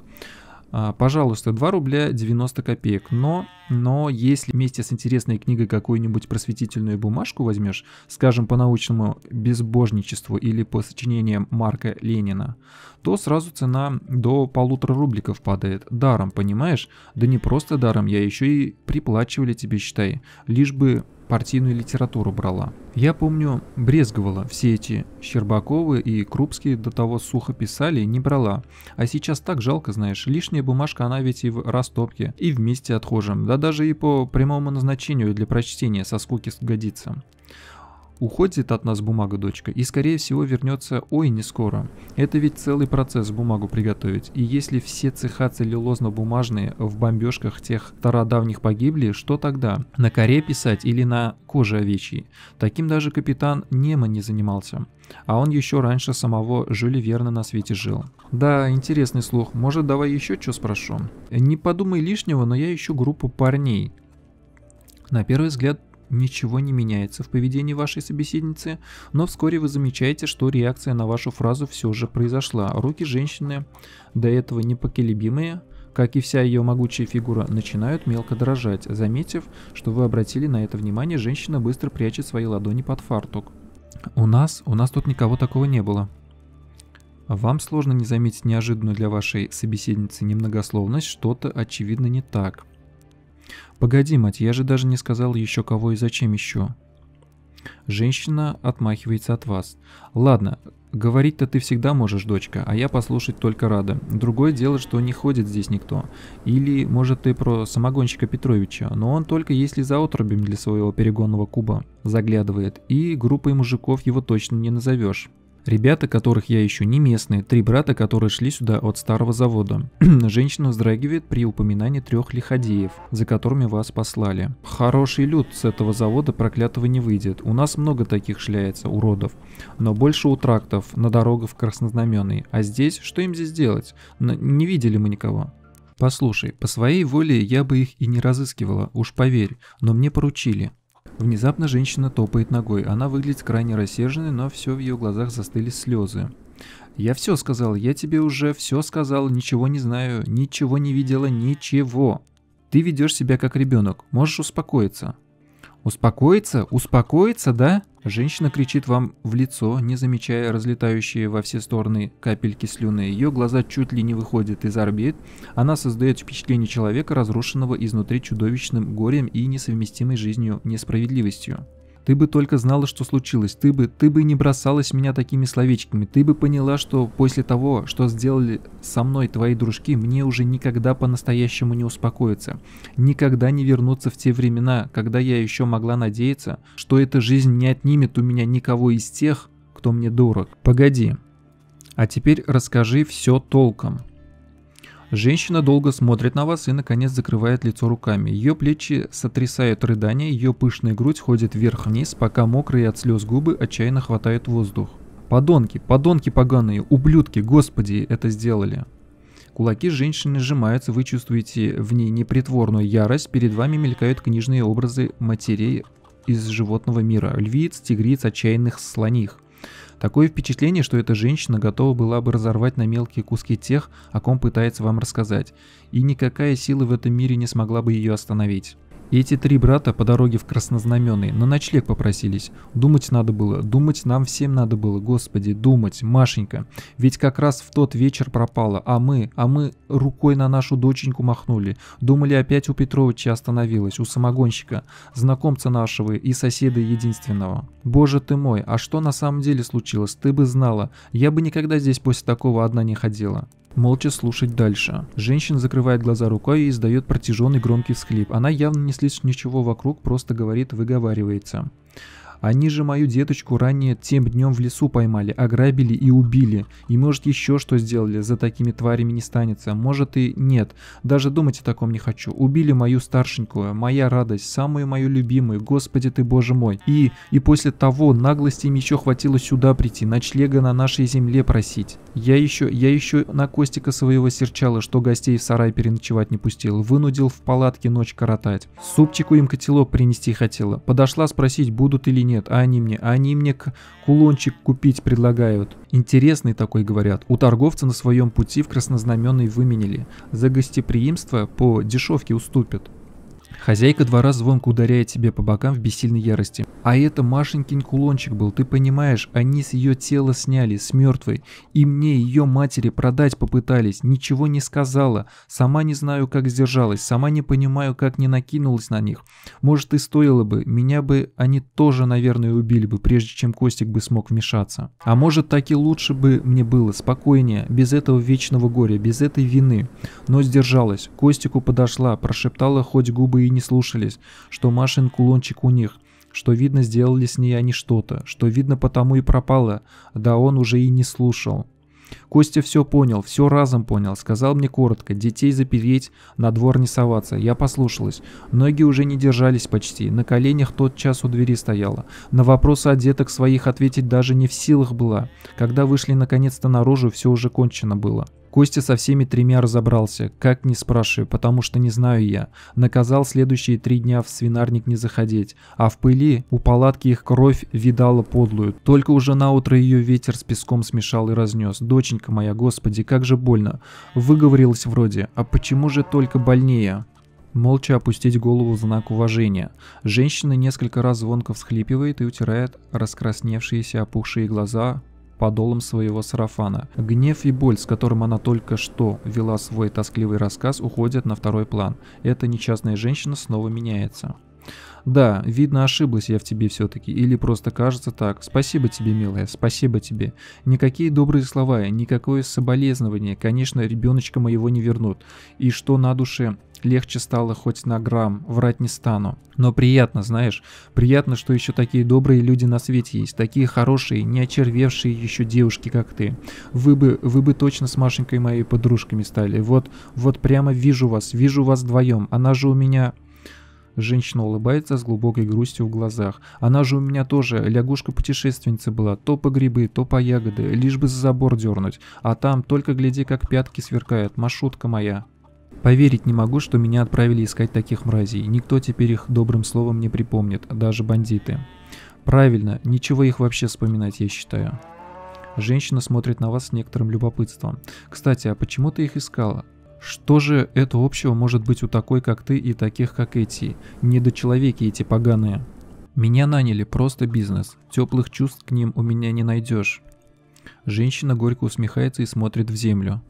а, пожалуйста, 2 рубля 90 копеек, но, но если вместе с интересной книгой какую-нибудь просветительную бумажку возьмешь, скажем, по научному безбожничеству или по сочинениям Марка Ленина, то сразу цена до полутора рубликов падает. Даром, понимаешь? Да не просто даром, я еще и приплачивали тебе, считай. Лишь бы партийную литературу брала. Я помню, брезговала все эти Щербаковы и Крупские до того сухо писали и не брала. А сейчас так жалко, знаешь, лишняя бумажка, она ведь и в растопке, и вместе отхожим, да даже и по прямому назначению для прочтения со скуки годится уходит от нас бумага, дочка, и скорее всего вернется ой не скоро. Это ведь целый процесс бумагу приготовить. И если все цеха целлюлозно-бумажные в бомбежках тех стародавних погибли, что тогда? На коре писать или на коже овечьей? Таким даже капитан Нема не занимался. А он еще раньше самого Жюли Верна на свете жил. Да, интересный слух. Может, давай еще что спрошу? Не подумай лишнего, но я ищу группу парней. На первый взгляд ничего не меняется в поведении вашей собеседницы, но вскоре вы замечаете, что реакция на вашу фразу все же произошла. Руки женщины, до этого непоколебимые, как и вся ее могучая фигура, начинают мелко дрожать. Заметив, что вы обратили на это внимание, женщина быстро прячет свои ладони под фартук. У нас, у нас тут никого такого не было. Вам сложно не заметить неожиданную для вашей собеседницы немногословность, что-то очевидно не так – «Погоди, мать, я же даже не сказал еще кого и зачем еще». Женщина отмахивается от вас. «Ладно, говорить-то ты всегда можешь, дочка, а я послушать только рада. Другое дело, что не ходит здесь никто. Или, может, ты про самогонщика Петровича, но он только если за отрубем для своего перегонного куба заглядывает, и группой мужиков его точно не назовешь». Ребята, которых я еще не местные, три брата, которые шли сюда от старого завода. [CLEARS THROAT] Женщина вздрагивает при упоминании трех лиходеев, за которыми вас послали. Хороший люд с этого завода проклятого не выйдет. У нас много таких шляется, уродов. Но больше у трактов, на дорогах в Краснознаменной. А здесь, что им здесь делать? Н не видели мы никого. Послушай, по своей воле я бы их и не разыскивала, уж поверь, но мне поручили. Внезапно женщина топает ногой. Она выглядит крайне рассерженной, но все в ее глазах застыли слезы. «Я все сказал, я тебе уже все сказал, ничего не знаю, ничего не видела, ничего. Ты ведешь себя как ребенок, можешь успокоиться». «Успокоиться? Успокоиться, да?» Женщина кричит вам в лицо, не замечая разлетающие во все стороны капельки слюны. Ее глаза чуть ли не выходят из орбит. Она создает впечатление человека, разрушенного изнутри чудовищным горем и несовместимой жизнью несправедливостью. Ты бы только знала, что случилось, ты бы, ты бы не бросалась меня такими словечками, ты бы поняла, что после того, что сделали со мной твои дружки, мне уже никогда по-настоящему не успокоиться, никогда не вернуться в те времена, когда я еще могла надеяться, что эта жизнь не отнимет у меня никого из тех, кто мне дорог. Погоди, а теперь расскажи все толком. Женщина долго смотрит на вас и, наконец, закрывает лицо руками. Ее плечи сотрясают рыдания, ее пышная грудь ходит вверх-вниз, пока мокрые от слез губы отчаянно хватают воздух. «Подонки! Подонки поганые! Ублюдки! Господи, это сделали!» Кулаки женщины сжимаются, вы чувствуете в ней непритворную ярость, перед вами мелькают книжные образы матерей из животного мира – львиц, тигриц, отчаянных слоних. Такое впечатление, что эта женщина готова была бы разорвать на мелкие куски тех, о ком пытается вам рассказать, и никакая сила в этом мире не смогла бы ее остановить. И эти три брата по дороге в Краснознаменный на ночлег попросились. Думать надо было, думать нам всем надо было, господи, думать, Машенька. Ведь как раз в тот вечер пропала, а мы, а мы рукой на нашу доченьку махнули. Думали, опять у Петровича остановилась, у самогонщика, знакомца нашего и соседа единственного. Боже ты мой, а что на самом деле случилось, ты бы знала. Я бы никогда здесь после такого одна не ходила молча слушать дальше. Женщина закрывает глаза рукой и издает протяженный громкий всхлип. Она явно не слышит ничего вокруг, просто говорит, выговаривается. Они же мою деточку ранее тем днем в лесу поймали, ограбили и убили. И может еще что сделали, за такими тварями не станется, может и нет. Даже думать о таком не хочу. Убили мою старшенькую, моя радость, самую мою любимую, господи ты боже мой. И, и после того наглости им еще хватило сюда прийти, ночлега на нашей земле просить. Я еще, я еще на Костика своего серчала, что гостей в сарай переночевать не пустил, вынудил в палатке ночь коротать. Супчику им котелок принести хотела, подошла спросить, будут или не нет, а они мне, а они мне кулончик купить предлагают. Интересный такой, говорят. У торговца на своем пути в краснознаменный выменили. За гостеприимство по дешевке уступят. Хозяйка два двора звонко ударяет себе по бокам в бессильной ярости. А это Машенькин кулончик был, ты понимаешь, они с ее тела сняли, с мертвой. И мне ее матери продать попытались, ничего не сказала. Сама не знаю, как сдержалась, сама не понимаю, как не накинулась на них. Может и стоило бы, меня бы они тоже, наверное, убили бы, прежде чем Костик бы смог вмешаться. А может так и лучше бы мне было, спокойнее, без этого вечного горя, без этой вины. Но сдержалась, Костику подошла, прошептала хоть губы и не слушались, что Машин кулончик у них, что видно сделали с ней они что-то, что видно потому и пропало, да он уже и не слушал. Костя все понял, все разом понял, сказал мне коротко, детей запереть, на двор не соваться. Я послушалась. Ноги уже не держались почти, на коленях тот час у двери стояла. На вопросы о деток своих ответить даже не в силах была. Когда вышли наконец-то наружу, все уже кончено было. Костя со всеми тремя разобрался, как не спрашиваю, потому что не знаю я. Наказал следующие три дня в свинарник не заходить, а в пыли у палатки их кровь видала подлую. Только уже на утро ее ветер с песком смешал и разнес. Доченька моя, господи, как же больно. Выговорилась вроде, а почему же только больнее? молча опустить голову в знак уважения. Женщина несколько раз звонко всхлипивает и утирает раскрасневшиеся опухшие глаза подолом своего сарафана. Гнев и боль, с которым она только что вела свой тоскливый рассказ, уходят на второй план. Эта несчастная женщина снова меняется. Да, видно, ошиблась я в тебе все-таки, или просто кажется так. Спасибо тебе, милая, спасибо тебе. Никакие добрые слова, никакое соболезнование, конечно, ребеночка моего не вернут. И что на душе, легче стало хоть на грамм, врать не стану. Но приятно, знаешь, приятно, что еще такие добрые люди на свете есть, такие хорошие, не очервевшие еще девушки, как ты. Вы бы, вы бы точно с Машенькой моей подружками стали. Вот, вот прямо вижу вас, вижу вас вдвоем. Она же у меня... Женщина улыбается с глубокой грустью в глазах. Она же у меня тоже лягушка-путешественница была, то по грибы, то по ягоды, лишь бы за забор дернуть. А там только гляди, как пятки сверкают, машутка моя. Поверить не могу, что меня отправили искать таких мразей. Никто теперь их добрым словом не припомнит, даже бандиты. Правильно, ничего их вообще вспоминать, я считаю. Женщина смотрит на вас с некоторым любопытством. Кстати, а почему ты их искала? Что же это общего может быть у такой, как ты, и таких, как эти? Недочеловеки эти поганые. Меня наняли, просто бизнес. Теплых чувств к ним у меня не найдешь. Женщина горько усмехается и смотрит в землю.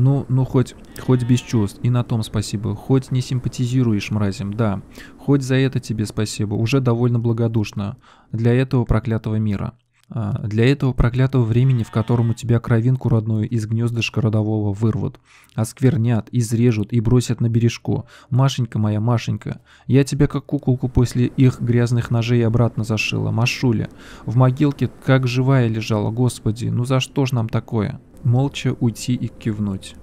Ну, ну хоть, хоть без чувств, и на том спасибо. Хоть не симпатизируешь мразям, да. Хоть за это тебе спасибо, уже довольно благодушно. Для этого проклятого мира. А, для этого проклятого времени, в котором у тебя кровинку родную из гнездышка родового вырвут, осквернят, изрежут и бросят на бережку. Машенька моя, Машенька, я тебя как куколку после их грязных ножей обратно зашила, Машуля. В могилке как живая лежала, господи, ну за что ж нам такое?» молча уйти и кивнуть.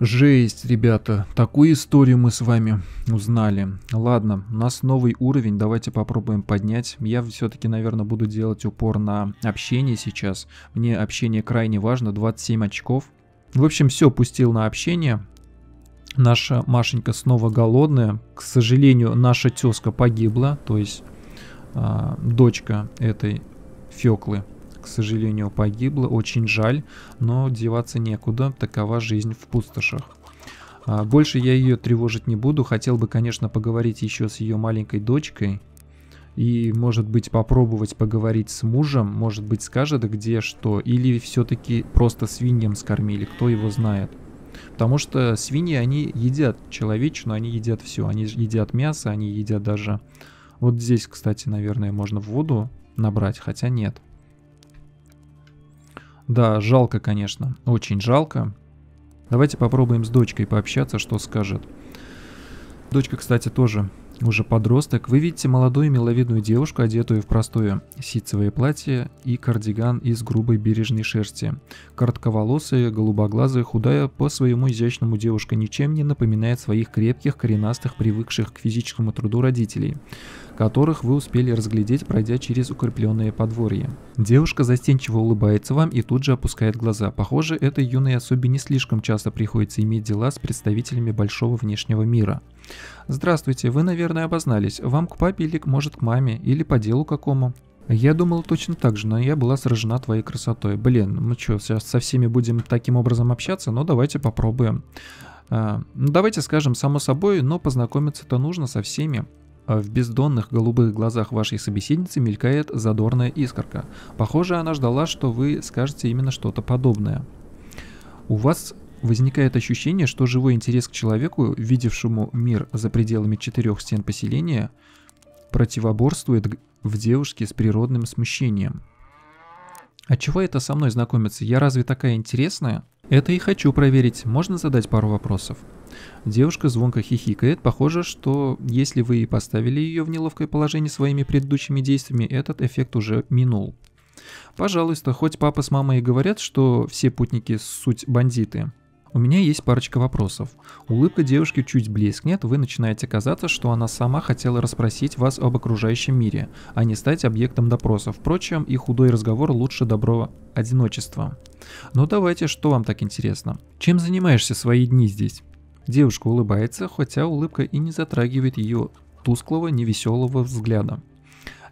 Жесть, ребята, такую историю мы с вами узнали. Ладно, у нас новый уровень, давайте попробуем поднять. Я все-таки, наверное, буду делать упор на общение сейчас. Мне общение крайне важно, 27 очков. В общем, все пустил на общение. Наша Машенька снова голодная. К сожалению, наша тезка погибла, то есть э, дочка этой Феклы к сожалению, погибла. Очень жаль, но деваться некуда. Такова жизнь в пустошах. А, больше я ее тревожить не буду. Хотел бы, конечно, поговорить еще с ее маленькой дочкой. И, может быть, попробовать поговорить с мужем. Может быть, скажет, где что. Или все-таки просто свиньям скормили. Кто его знает. Потому что свиньи, они едят человечину, они едят все. Они едят мясо, они едят даже... Вот здесь, кстати, наверное, можно в воду набрать, хотя нет. Да, жалко, конечно, очень жалко. Давайте попробуем с дочкой пообщаться, что скажет. Дочка, кстати, тоже уже подросток. Вы видите молодую миловидную девушку, одетую в простое ситцевое платье и кардиган из грубой бережной шерсти. Коротковолосая, голубоглазая, худая, по своему изящному девушка ничем не напоминает своих крепких, коренастых, привыкших к физическому труду родителей которых вы успели разглядеть, пройдя через укрепленные подворья. Девушка застенчиво улыбается вам и тут же опускает глаза. Похоже, этой юной особе не слишком часто приходится иметь дела с представителями большого внешнего мира. Здравствуйте, вы, наверное, обознались. Вам к папе или, может, к маме, или по делу какому? Я думала точно так же, но я была сражена твоей красотой. Блин, мы что, сейчас со всеми будем таким образом общаться? Ну, давайте попробуем. А, ну, давайте скажем, само собой, но познакомиться-то нужно со всеми. А в бездонных голубых глазах вашей собеседницы мелькает задорная искорка. Похоже, она ждала, что вы скажете именно что-то подобное. У вас возникает ощущение, что живой интерес к человеку, видевшему мир за пределами четырех стен поселения, противоборствует в девушке с природным смущением. А чего это со мной знакомиться? Я разве такая интересная? Это и хочу проверить. Можно задать пару вопросов? Девушка звонко хихикает. Похоже, что если вы и поставили ее в неловкое положение своими предыдущими действиями, этот эффект уже минул. Пожалуйста, хоть папа с мамой и говорят, что все путники суть бандиты, у меня есть парочка вопросов. Улыбка девушки чуть блескнет, вы начинаете казаться, что она сама хотела расспросить вас об окружающем мире, а не стать объектом допроса. Впрочем, и худой разговор лучше доброго одиночества. Но ну, давайте, что вам так интересно? Чем занимаешься свои дни здесь? Девушка улыбается, хотя улыбка и не затрагивает ее тусклого, невеселого взгляда.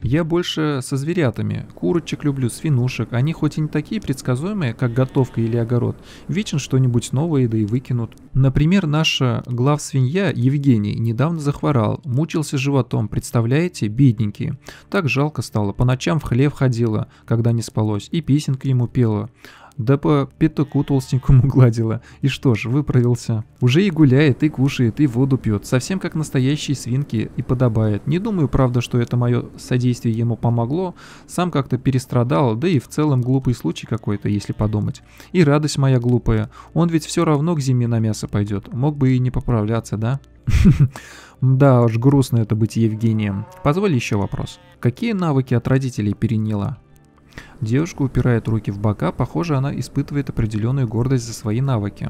Я больше со зверятами. Курочек люблю, свинушек. Они хоть и не такие предсказуемые, как готовка или огород, вечно что-нибудь новое, да и выкинут. Например, наша глав свинья Евгений недавно захворал, мучился животом, представляете, бедненький. Так жалко стало, по ночам в хлев ходила, когда не спалось, и песенка ему пела да по пятаку толстенькому [LAUGHS] гладила. И что ж, выправился. Уже и гуляет, и кушает, и воду пьет, совсем как настоящие свинки и подобает. Не думаю, правда, что это мое содействие ему помогло, сам как-то перестрадал, да и в целом глупый случай какой-то, если подумать. И радость моя глупая, он ведь все равно к зиме на мясо пойдет, мог бы и не поправляться, да? [LAUGHS] Да уж, грустно это быть Евгением. Позволь еще вопрос. Какие навыки от родителей переняла? Девушка упирает руки в бока, похоже, она испытывает определенную гордость за свои навыки.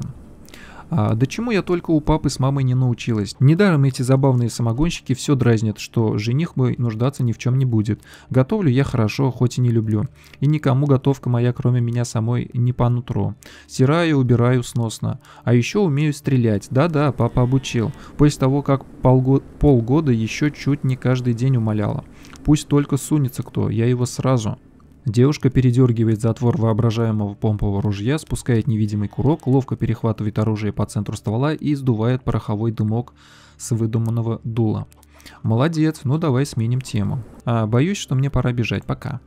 А, да чему я только у папы с мамой не научилась. Недаром эти забавные самогонщики все дразнят, что жених мой нуждаться ни в чем не будет. Готовлю я хорошо, хоть и не люблю. И никому готовка моя, кроме меня самой, не по нутру. Сираю, убираю сносно. А еще умею стрелять. Да-да, папа обучил. После того, как полго- полгода еще чуть не каждый день умоляла. Пусть только сунется кто, я его сразу. Девушка передергивает затвор воображаемого помпового ружья, спускает невидимый курок, ловко перехватывает оружие по центру ствола и сдувает пороховой дымок с выдуманного дула. Молодец, ну давай сменим тему. А, боюсь, что мне пора бежать, пока.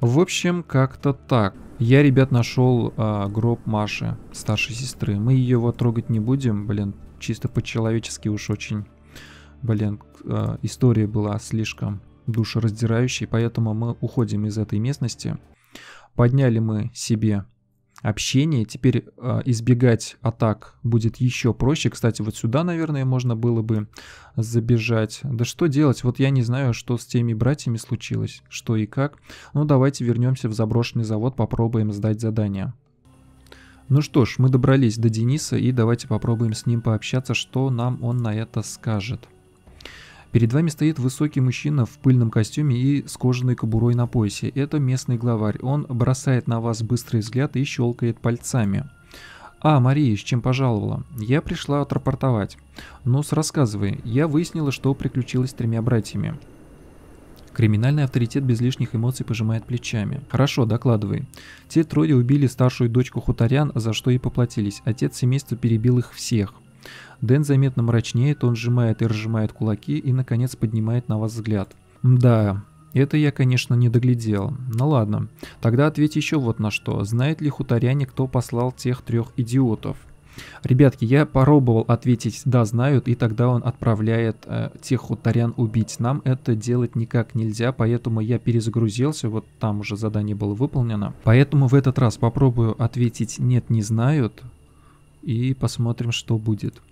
В общем, как-то так. Я, ребят, нашел а, гроб Маши, старшей сестры. Мы ее вот трогать не будем, блин, чисто по-человечески уж очень, блин, а, история была слишком душераздирающий, поэтому мы уходим из этой местности. Подняли мы себе общение, теперь э, избегать атак будет еще проще. Кстати, вот сюда, наверное, можно было бы забежать. Да что делать? Вот я не знаю, что с теми братьями случилось, что и как. Ну давайте вернемся в заброшенный завод, попробуем сдать задание. Ну что ж, мы добрались до Дениса и давайте попробуем с ним пообщаться, что нам он на это скажет. Перед вами стоит высокий мужчина в пыльном костюме и с кожаной кобурой на поясе. Это местный главарь. Он бросает на вас быстрый взгляд и щелкает пальцами. «А, Мария, с чем пожаловала?» «Я пришла отрапортовать». «Ну-с, рассказывай. Я выяснила, что приключилось с тремя братьями». Криминальный авторитет без лишних эмоций пожимает плечами. «Хорошо, докладывай. Те трое убили старшую дочку хуторян, за что и поплатились. Отец семейства перебил их всех. Дэн заметно мрачнеет, он сжимает и разжимает кулаки и, наконец, поднимает на вас взгляд. Да, это я, конечно, не доглядел. Ну ладно. Тогда ответь еще вот на что. Знает ли хуторяне, кто послал тех трех идиотов? Ребятки, я попробовал ответить «да, знают», и тогда он отправляет э, тех хуторян убить. Нам это делать никак нельзя, поэтому я перезагрузился, вот там уже задание было выполнено. Поэтому в этот раз попробую ответить «нет, не знают», и посмотрим, что будет.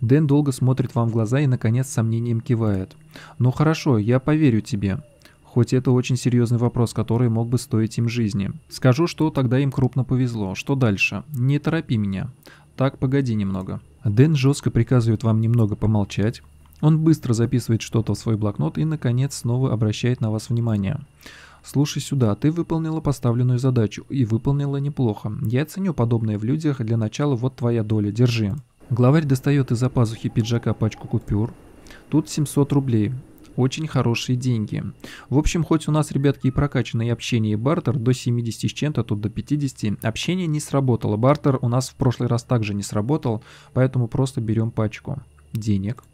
Дэн долго смотрит вам в глаза и, наконец, с сомнением кивает. «Ну хорошо, я поверю тебе. Хоть это очень серьезный вопрос, который мог бы стоить им жизни. Скажу, что тогда им крупно повезло. Что дальше? Не торопи меня. Так, погоди немного». Дэн жестко приказывает вам немного помолчать. Он быстро записывает что-то в свой блокнот и, наконец, снова обращает на вас внимание. «Слушай сюда, ты выполнила поставленную задачу и выполнила неплохо. Я ценю подобное в людях, для начала вот твоя доля, держи». Главарь достает из-за пазухи пиджака пачку купюр. Тут 700 рублей. Очень хорошие деньги. В общем, хоть у нас, ребятки, и прокачанное общение и бартер до 70 с чем-то, тут до 50, общение не сработало. Бартер у нас в прошлый раз также не сработал, поэтому просто берем пачку денег –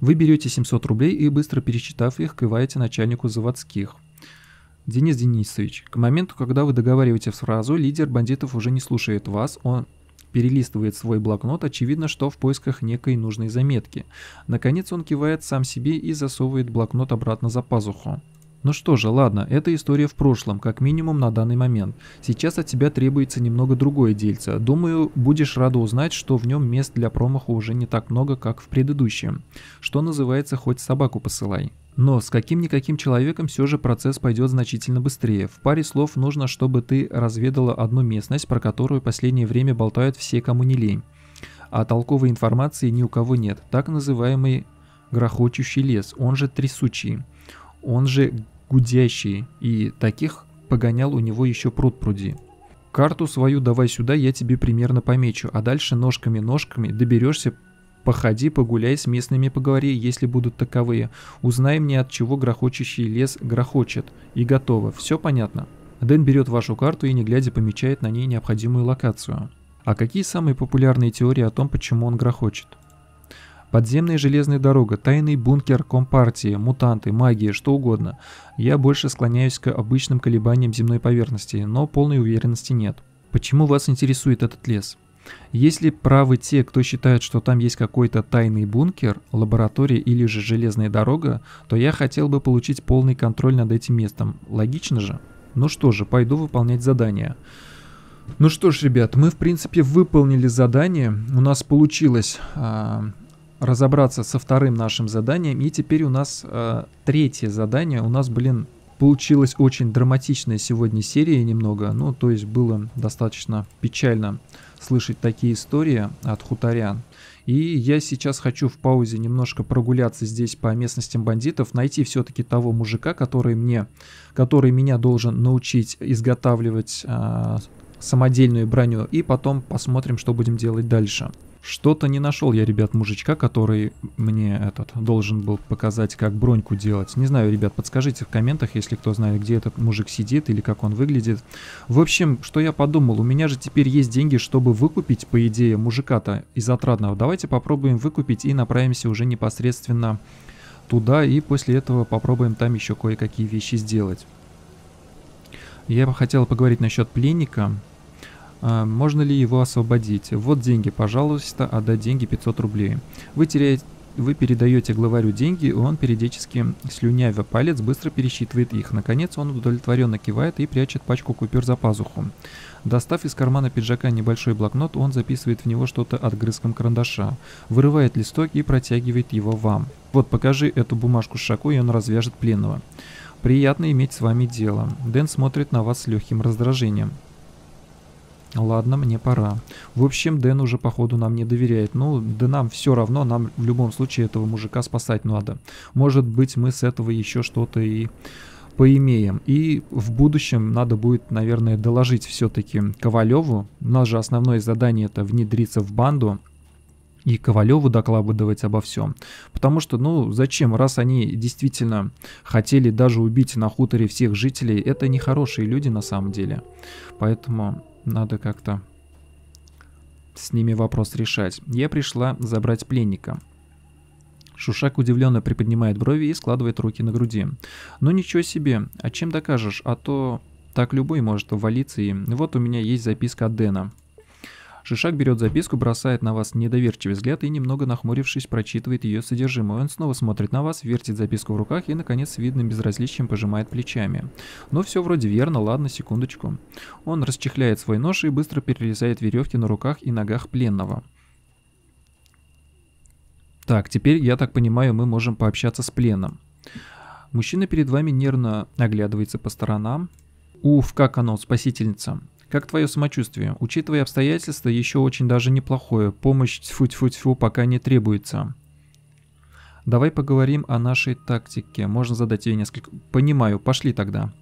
вы берете 700 рублей и, быстро пересчитав их, киваете начальнику заводских. Денис Денисович, к моменту, когда вы договариваете фразу, лидер бандитов уже не слушает вас, он перелистывает свой блокнот, очевидно, что в поисках некой нужной заметки. Наконец он кивает сам себе и засовывает блокнот обратно за пазуху. Ну что же, ладно, эта история в прошлом, как минимум на данный момент. Сейчас от тебя требуется немного другое дельце. Думаю, будешь рада узнать, что в нем мест для промаха уже не так много, как в предыдущем. Что называется, хоть собаку посылай. Но с каким-никаким человеком все же процесс пойдет значительно быстрее. В паре слов нужно, чтобы ты разведала одну местность, про которую последнее время болтают все, кому не лень. А толковой информации ни у кого нет. Так называемый грохочущий лес, он же трясучий он же гудящий, и таких погонял у него еще пруд пруди. Карту свою давай сюда, я тебе примерно помечу, а дальше ножками-ножками доберешься, походи, погуляй с местными поговори, если будут таковые, узнай мне, от чего грохочущий лес грохочет, и готово, все понятно? Дэн берет вашу карту и не глядя помечает на ней необходимую локацию. А какие самые популярные теории о том, почему он грохочет? Подземная железная дорога, тайный бункер компартии, мутанты, магия, что угодно. Я больше склоняюсь к обычным колебаниям земной поверхности, но полной уверенности нет. Почему вас интересует этот лес? Если правы те, кто считает, что там есть какой-то тайный бункер, лаборатория или же железная дорога, то я хотел бы получить полный контроль над этим местом. Логично же? Ну что же, пойду выполнять задание. Ну что ж, ребят, мы в принципе выполнили задание. У нас получилось... А разобраться со вторым нашим заданием. И теперь у нас э, третье задание. У нас, блин, получилась очень драматичная сегодня серия немного. Ну, то есть было достаточно печально слышать такие истории от хуторян. И я сейчас хочу в паузе немножко прогуляться здесь по местностям бандитов, найти все-таки того мужика, который мне, который меня должен научить изготавливать э, самодельную броню, и потом посмотрим, что будем делать дальше. Что-то не нашел я, ребят, мужичка, который мне этот должен был показать, как броньку делать. Не знаю, ребят, подскажите в комментах, если кто знает, где этот мужик сидит или как он выглядит. В общем, что я подумал, у меня же теперь есть деньги, чтобы выкупить, по идее, мужика-то из отрадного. Давайте попробуем выкупить и направимся уже непосредственно туда, и после этого попробуем там еще кое-какие вещи сделать. Я бы хотел поговорить насчет пленника. А, можно ли его освободить? Вот деньги, пожалуйста, отдай деньги 500 рублей. Вы теряете вы передаете главарю деньги, и он периодически, слюнявя палец, быстро пересчитывает их. Наконец он удовлетворенно кивает и прячет пачку купюр за пазуху. Достав из кармана пиджака небольшой блокнот, он записывает в него что-то отгрызком карандаша, вырывает листок и протягивает его вам. Вот, покажи эту бумажку Шаку, и он развяжет пленного. Приятно иметь с вами дело. Дэн смотрит на вас с легким раздражением. Ладно, мне пора. В общем, Дэн уже, походу, нам не доверяет. Ну, да нам все равно, нам в любом случае этого мужика спасать надо. Может быть, мы с этого еще что-то и поимеем. И в будущем надо будет, наверное, доложить все-таки Ковалеву. У нас же основное задание это внедриться в банду и Ковалеву докладывать обо всем. Потому что, ну, зачем, раз они действительно хотели даже убить на хуторе всех жителей, это нехорошие люди на самом деле. Поэтому надо как-то с ними вопрос решать. Я пришла забрать пленника. Шушак удивленно приподнимает брови и складывает руки на груди. «Ну ничего себе, а чем докажешь, а то так любой может ввалиться и... Вот у меня есть записка от Дэна. Шишак берет записку, бросает на вас недоверчивый взгляд и, немного нахмурившись, прочитывает ее содержимое. Он снова смотрит на вас, вертит записку в руках и, наконец, с видным безразличием пожимает плечами. Но «Ну, все вроде верно, ладно, секундочку. Он расчехляет свой нож и быстро перерезает веревки на руках и ногах пленного. Так, теперь, я так понимаю, мы можем пообщаться с пленным. Мужчина перед вами нервно оглядывается по сторонам. Уф, как оно, спасительница. Как твое самочувствие? Учитывая обстоятельства, еще очень даже неплохое. Помощь тьфу-тьфу-тьфу пока не требуется. Давай поговорим о нашей тактике. Можно задать ей несколько... Понимаю, пошли тогда.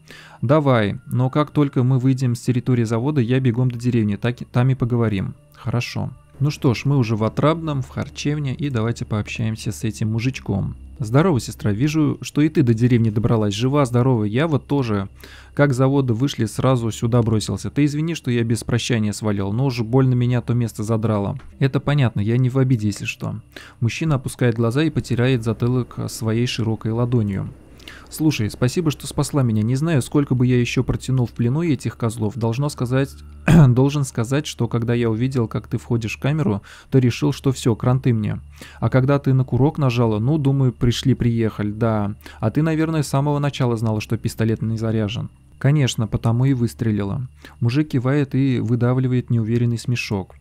Давай, но как только мы выйдем с территории завода, я бегом до деревни, так, там и поговорим. Хорошо. Ну что ж, мы уже в Отрабном, в Харчевне, и давайте пообщаемся с этим мужичком. Здорово, сестра, вижу, что и ты до деревни добралась, жива, здорова, я вот тоже. Как завода вышли, сразу сюда бросился. Ты извини, что я без прощания свалил, но уж больно меня то место задрало. Это понятно, я не в обиде, если что. Мужчина опускает глаза и потеряет затылок своей широкой ладонью. Слушай, спасибо, что спасла меня. Не знаю, сколько бы я еще протянул в плену этих козлов. Должно сказать... [CLEARS THROAT] Должен сказать, что когда я увидел, как ты входишь в камеру, то решил, что все, кранты мне. А когда ты на курок нажала, ну, думаю, пришли-приехали, да. А ты, наверное, с самого начала знала, что пистолет не заряжен. Конечно, потому и выстрелила. Мужик кивает и выдавливает неуверенный смешок.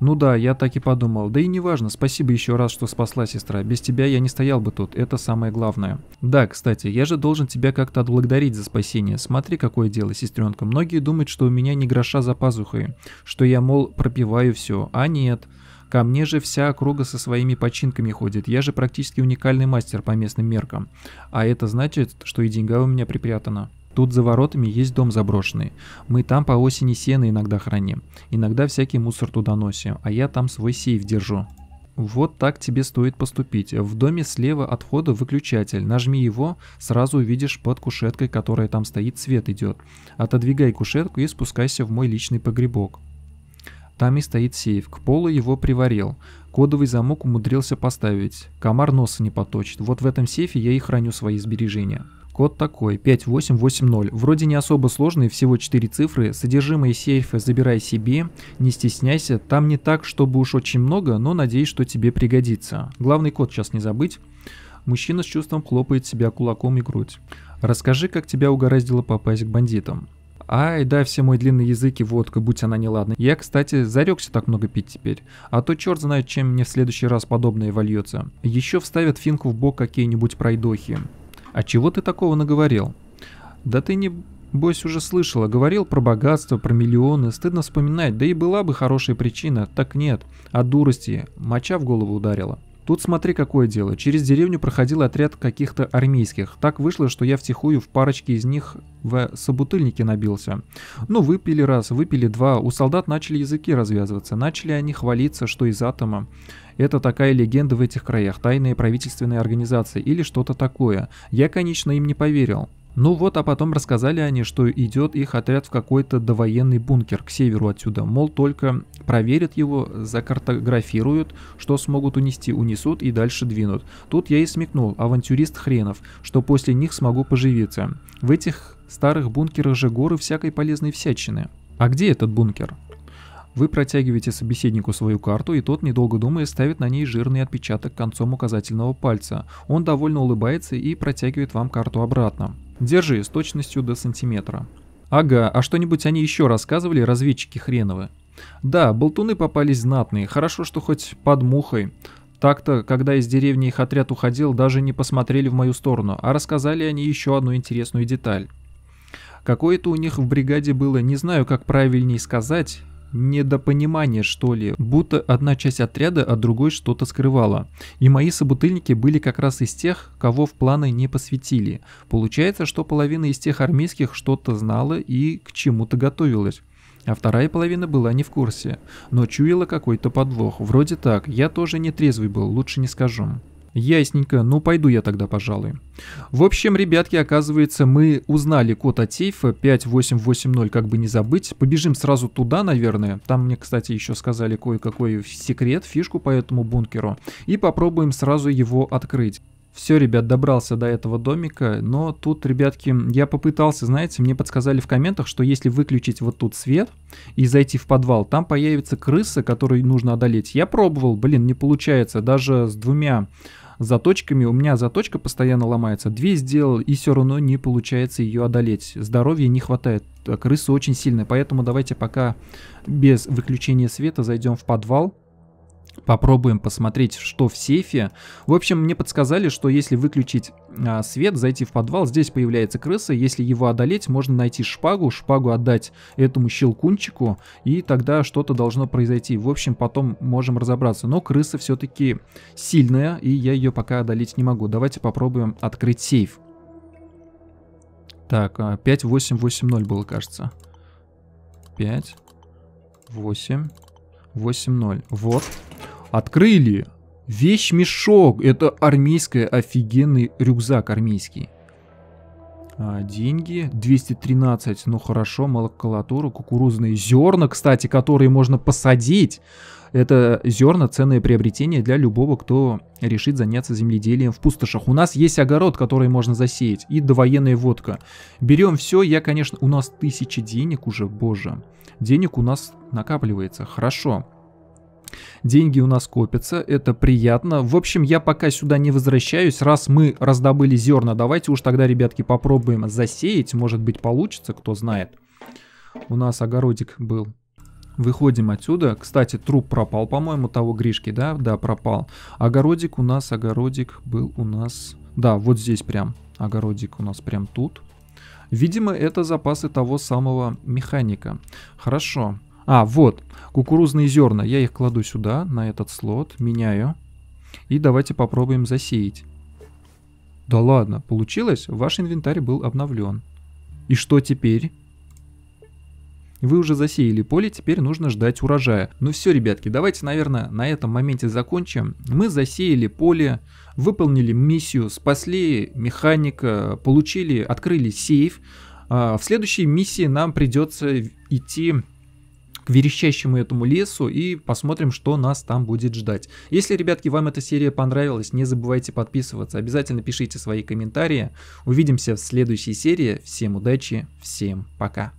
Ну да, я так и подумал. Да и неважно, спасибо еще раз, что спасла сестра. Без тебя я не стоял бы тут, это самое главное. Да, кстати, я же должен тебя как-то отблагодарить за спасение. Смотри, какое дело, сестренка. Многие думают, что у меня не гроша за пазухой, что я, мол, пропиваю все. А нет. Ко мне же вся округа со своими починками ходит. Я же практически уникальный мастер по местным меркам. А это значит, что и деньга у меня припрятана. Тут за воротами есть дом заброшенный. Мы там по осени сено иногда храним. Иногда всякий мусор туда носим, а я там свой сейф держу. Вот так тебе стоит поступить. В доме слева от входа выключатель. Нажми его, сразу увидишь под кушеткой, которая там стоит, свет идет. Отодвигай кушетку и спускайся в мой личный погребок. Там и стоит сейф, к полу его приварил. Кодовый замок умудрился поставить. Комар носа не поточит. Вот в этом сейфе я и храню свои сбережения. Код такой, 5880. Вроде не особо сложный, всего 4 цифры. Содержимое сейфа забирай себе, не стесняйся. Там не так, чтобы уж очень много, но надеюсь, что тебе пригодится. Главный код сейчас не забыть. Мужчина с чувством хлопает себя кулаком и грудь. Расскажи, как тебя угораздило попасть к бандитам. Ай, да, все мой длинный язык и водка, будь она неладна. Я, кстати, зарекся так много пить теперь. А то черт знает, чем мне в следующий раз подобное вольется. Еще вставят финку в бок какие-нибудь пройдохи. А чего ты такого наговорил? Да ты не Бойс уже слышала, говорил про богатство, про миллионы, стыдно вспоминать, да и была бы хорошая причина, так нет, от дурости, моча в голову ударила. Тут смотри, какое дело. Через деревню проходил отряд каких-то армейских. Так вышло, что я втихую в парочке из них в собутыльнике набился. Ну, выпили раз, выпили два. У солдат начали языки развязываться. Начали они хвалиться, что из атома. Это такая легенда в этих краях, тайные правительственные организации или что-то такое. Я, конечно, им не поверил. Ну вот, а потом рассказали они, что идет их отряд в какой-то довоенный бункер к северу отсюда. Мол, только проверят его, закартографируют, что смогут унести, унесут и дальше двинут. Тут я и смекнул, авантюрист хренов, что после них смогу поживиться. В этих старых бункерах же горы всякой полезной всячины. А где этот бункер? Вы протягиваете собеседнику свою карту, и тот, недолго думая, ставит на ней жирный отпечаток концом указательного пальца. Он довольно улыбается и протягивает вам карту обратно. Держи с точностью до сантиметра. Ага, а что-нибудь они еще рассказывали, разведчики хреновы? Да, болтуны попались знатные, хорошо, что хоть под мухой. Так-то, когда из деревни их отряд уходил, даже не посмотрели в мою сторону, а рассказали они еще одну интересную деталь. Какое-то у них в бригаде было, не знаю, как правильнее сказать, недопонимание, что ли, будто одна часть отряда от другой что-то скрывала. И мои собутыльники были как раз из тех, кого в планы не посвятили. Получается, что половина из тех армейских что-то знала и к чему-то готовилась. А вторая половина была не в курсе, но чуяла какой-то подвох. Вроде так, я тоже не трезвый был, лучше не скажу. Ясненько, ну пойду я тогда, пожалуй. В общем, ребятки, оказывается, мы узнали код от сейфа 5880, как бы не забыть. Побежим сразу туда, наверное. Там мне, кстати, еще сказали кое-какой секрет, фишку по этому бункеру. И попробуем сразу его открыть. Все, ребят, добрался до этого домика, но тут, ребятки, я попытался, знаете, мне подсказали в комментах, что если выключить вот тут свет и зайти в подвал, там появится крыса, которую нужно одолеть. Я пробовал, блин, не получается, даже с двумя заточками. У меня заточка постоянно ломается. Две сделал, и все равно не получается ее одолеть. Здоровья не хватает. А Крыса очень сильная. Поэтому давайте пока без выключения света зайдем в подвал. Попробуем посмотреть, что в сейфе. В общем, мне подсказали, что если выключить а, свет, зайти в подвал, здесь появляется крыса. Если его одолеть, можно найти шпагу, шпагу отдать этому щелкунчику, и тогда что-то должно произойти. В общем, потом можем разобраться. Но крыса все-таки сильная, и я ее пока одолеть не могу. Давайте попробуем открыть сейф. Так, 5880 а, было, кажется. 5, 8, 8, 0. Вот, Открыли. Вещь-мешок. Это армейская, офигенный рюкзак армейский. А, деньги. 213, ну хорошо, молоколатура, кукурузные зерна, кстати, которые можно посадить. Это зерна ценное приобретение для любого, кто решит заняться земледелием в пустошах. У нас есть огород, который можно засеять, и довоенная водка. Берем все, я, конечно, у нас тысячи денег уже, боже. Денег у нас накапливается, хорошо. Деньги у нас копятся, это приятно. В общем, я пока сюда не возвращаюсь. Раз мы раздобыли зерна, давайте уж тогда, ребятки, попробуем засеять. Может быть, получится, кто знает. У нас огородик был. Выходим отсюда. Кстати, труп пропал, по-моему, того Гришки, да? Да, пропал. Огородик у нас, огородик был у нас... Да, вот здесь прям. Огородик у нас прям тут. Видимо, это запасы того самого механика. Хорошо. А, вот, кукурузные зерна. Я их кладу сюда, на этот слот, меняю. И давайте попробуем засеять. Да ладно, получилось? Ваш инвентарь был обновлен. И что теперь? Вы уже засеяли поле, теперь нужно ждать урожая. Ну все, ребятки, давайте, наверное, на этом моменте закончим. Мы засеяли поле, выполнили миссию, спасли механика, получили, открыли сейф. А, в следующей миссии нам придется идти к верещащему этому лесу и посмотрим, что нас там будет ждать. Если, ребятки, вам эта серия понравилась, не забывайте подписываться, обязательно пишите свои комментарии. Увидимся в следующей серии. Всем удачи, всем пока.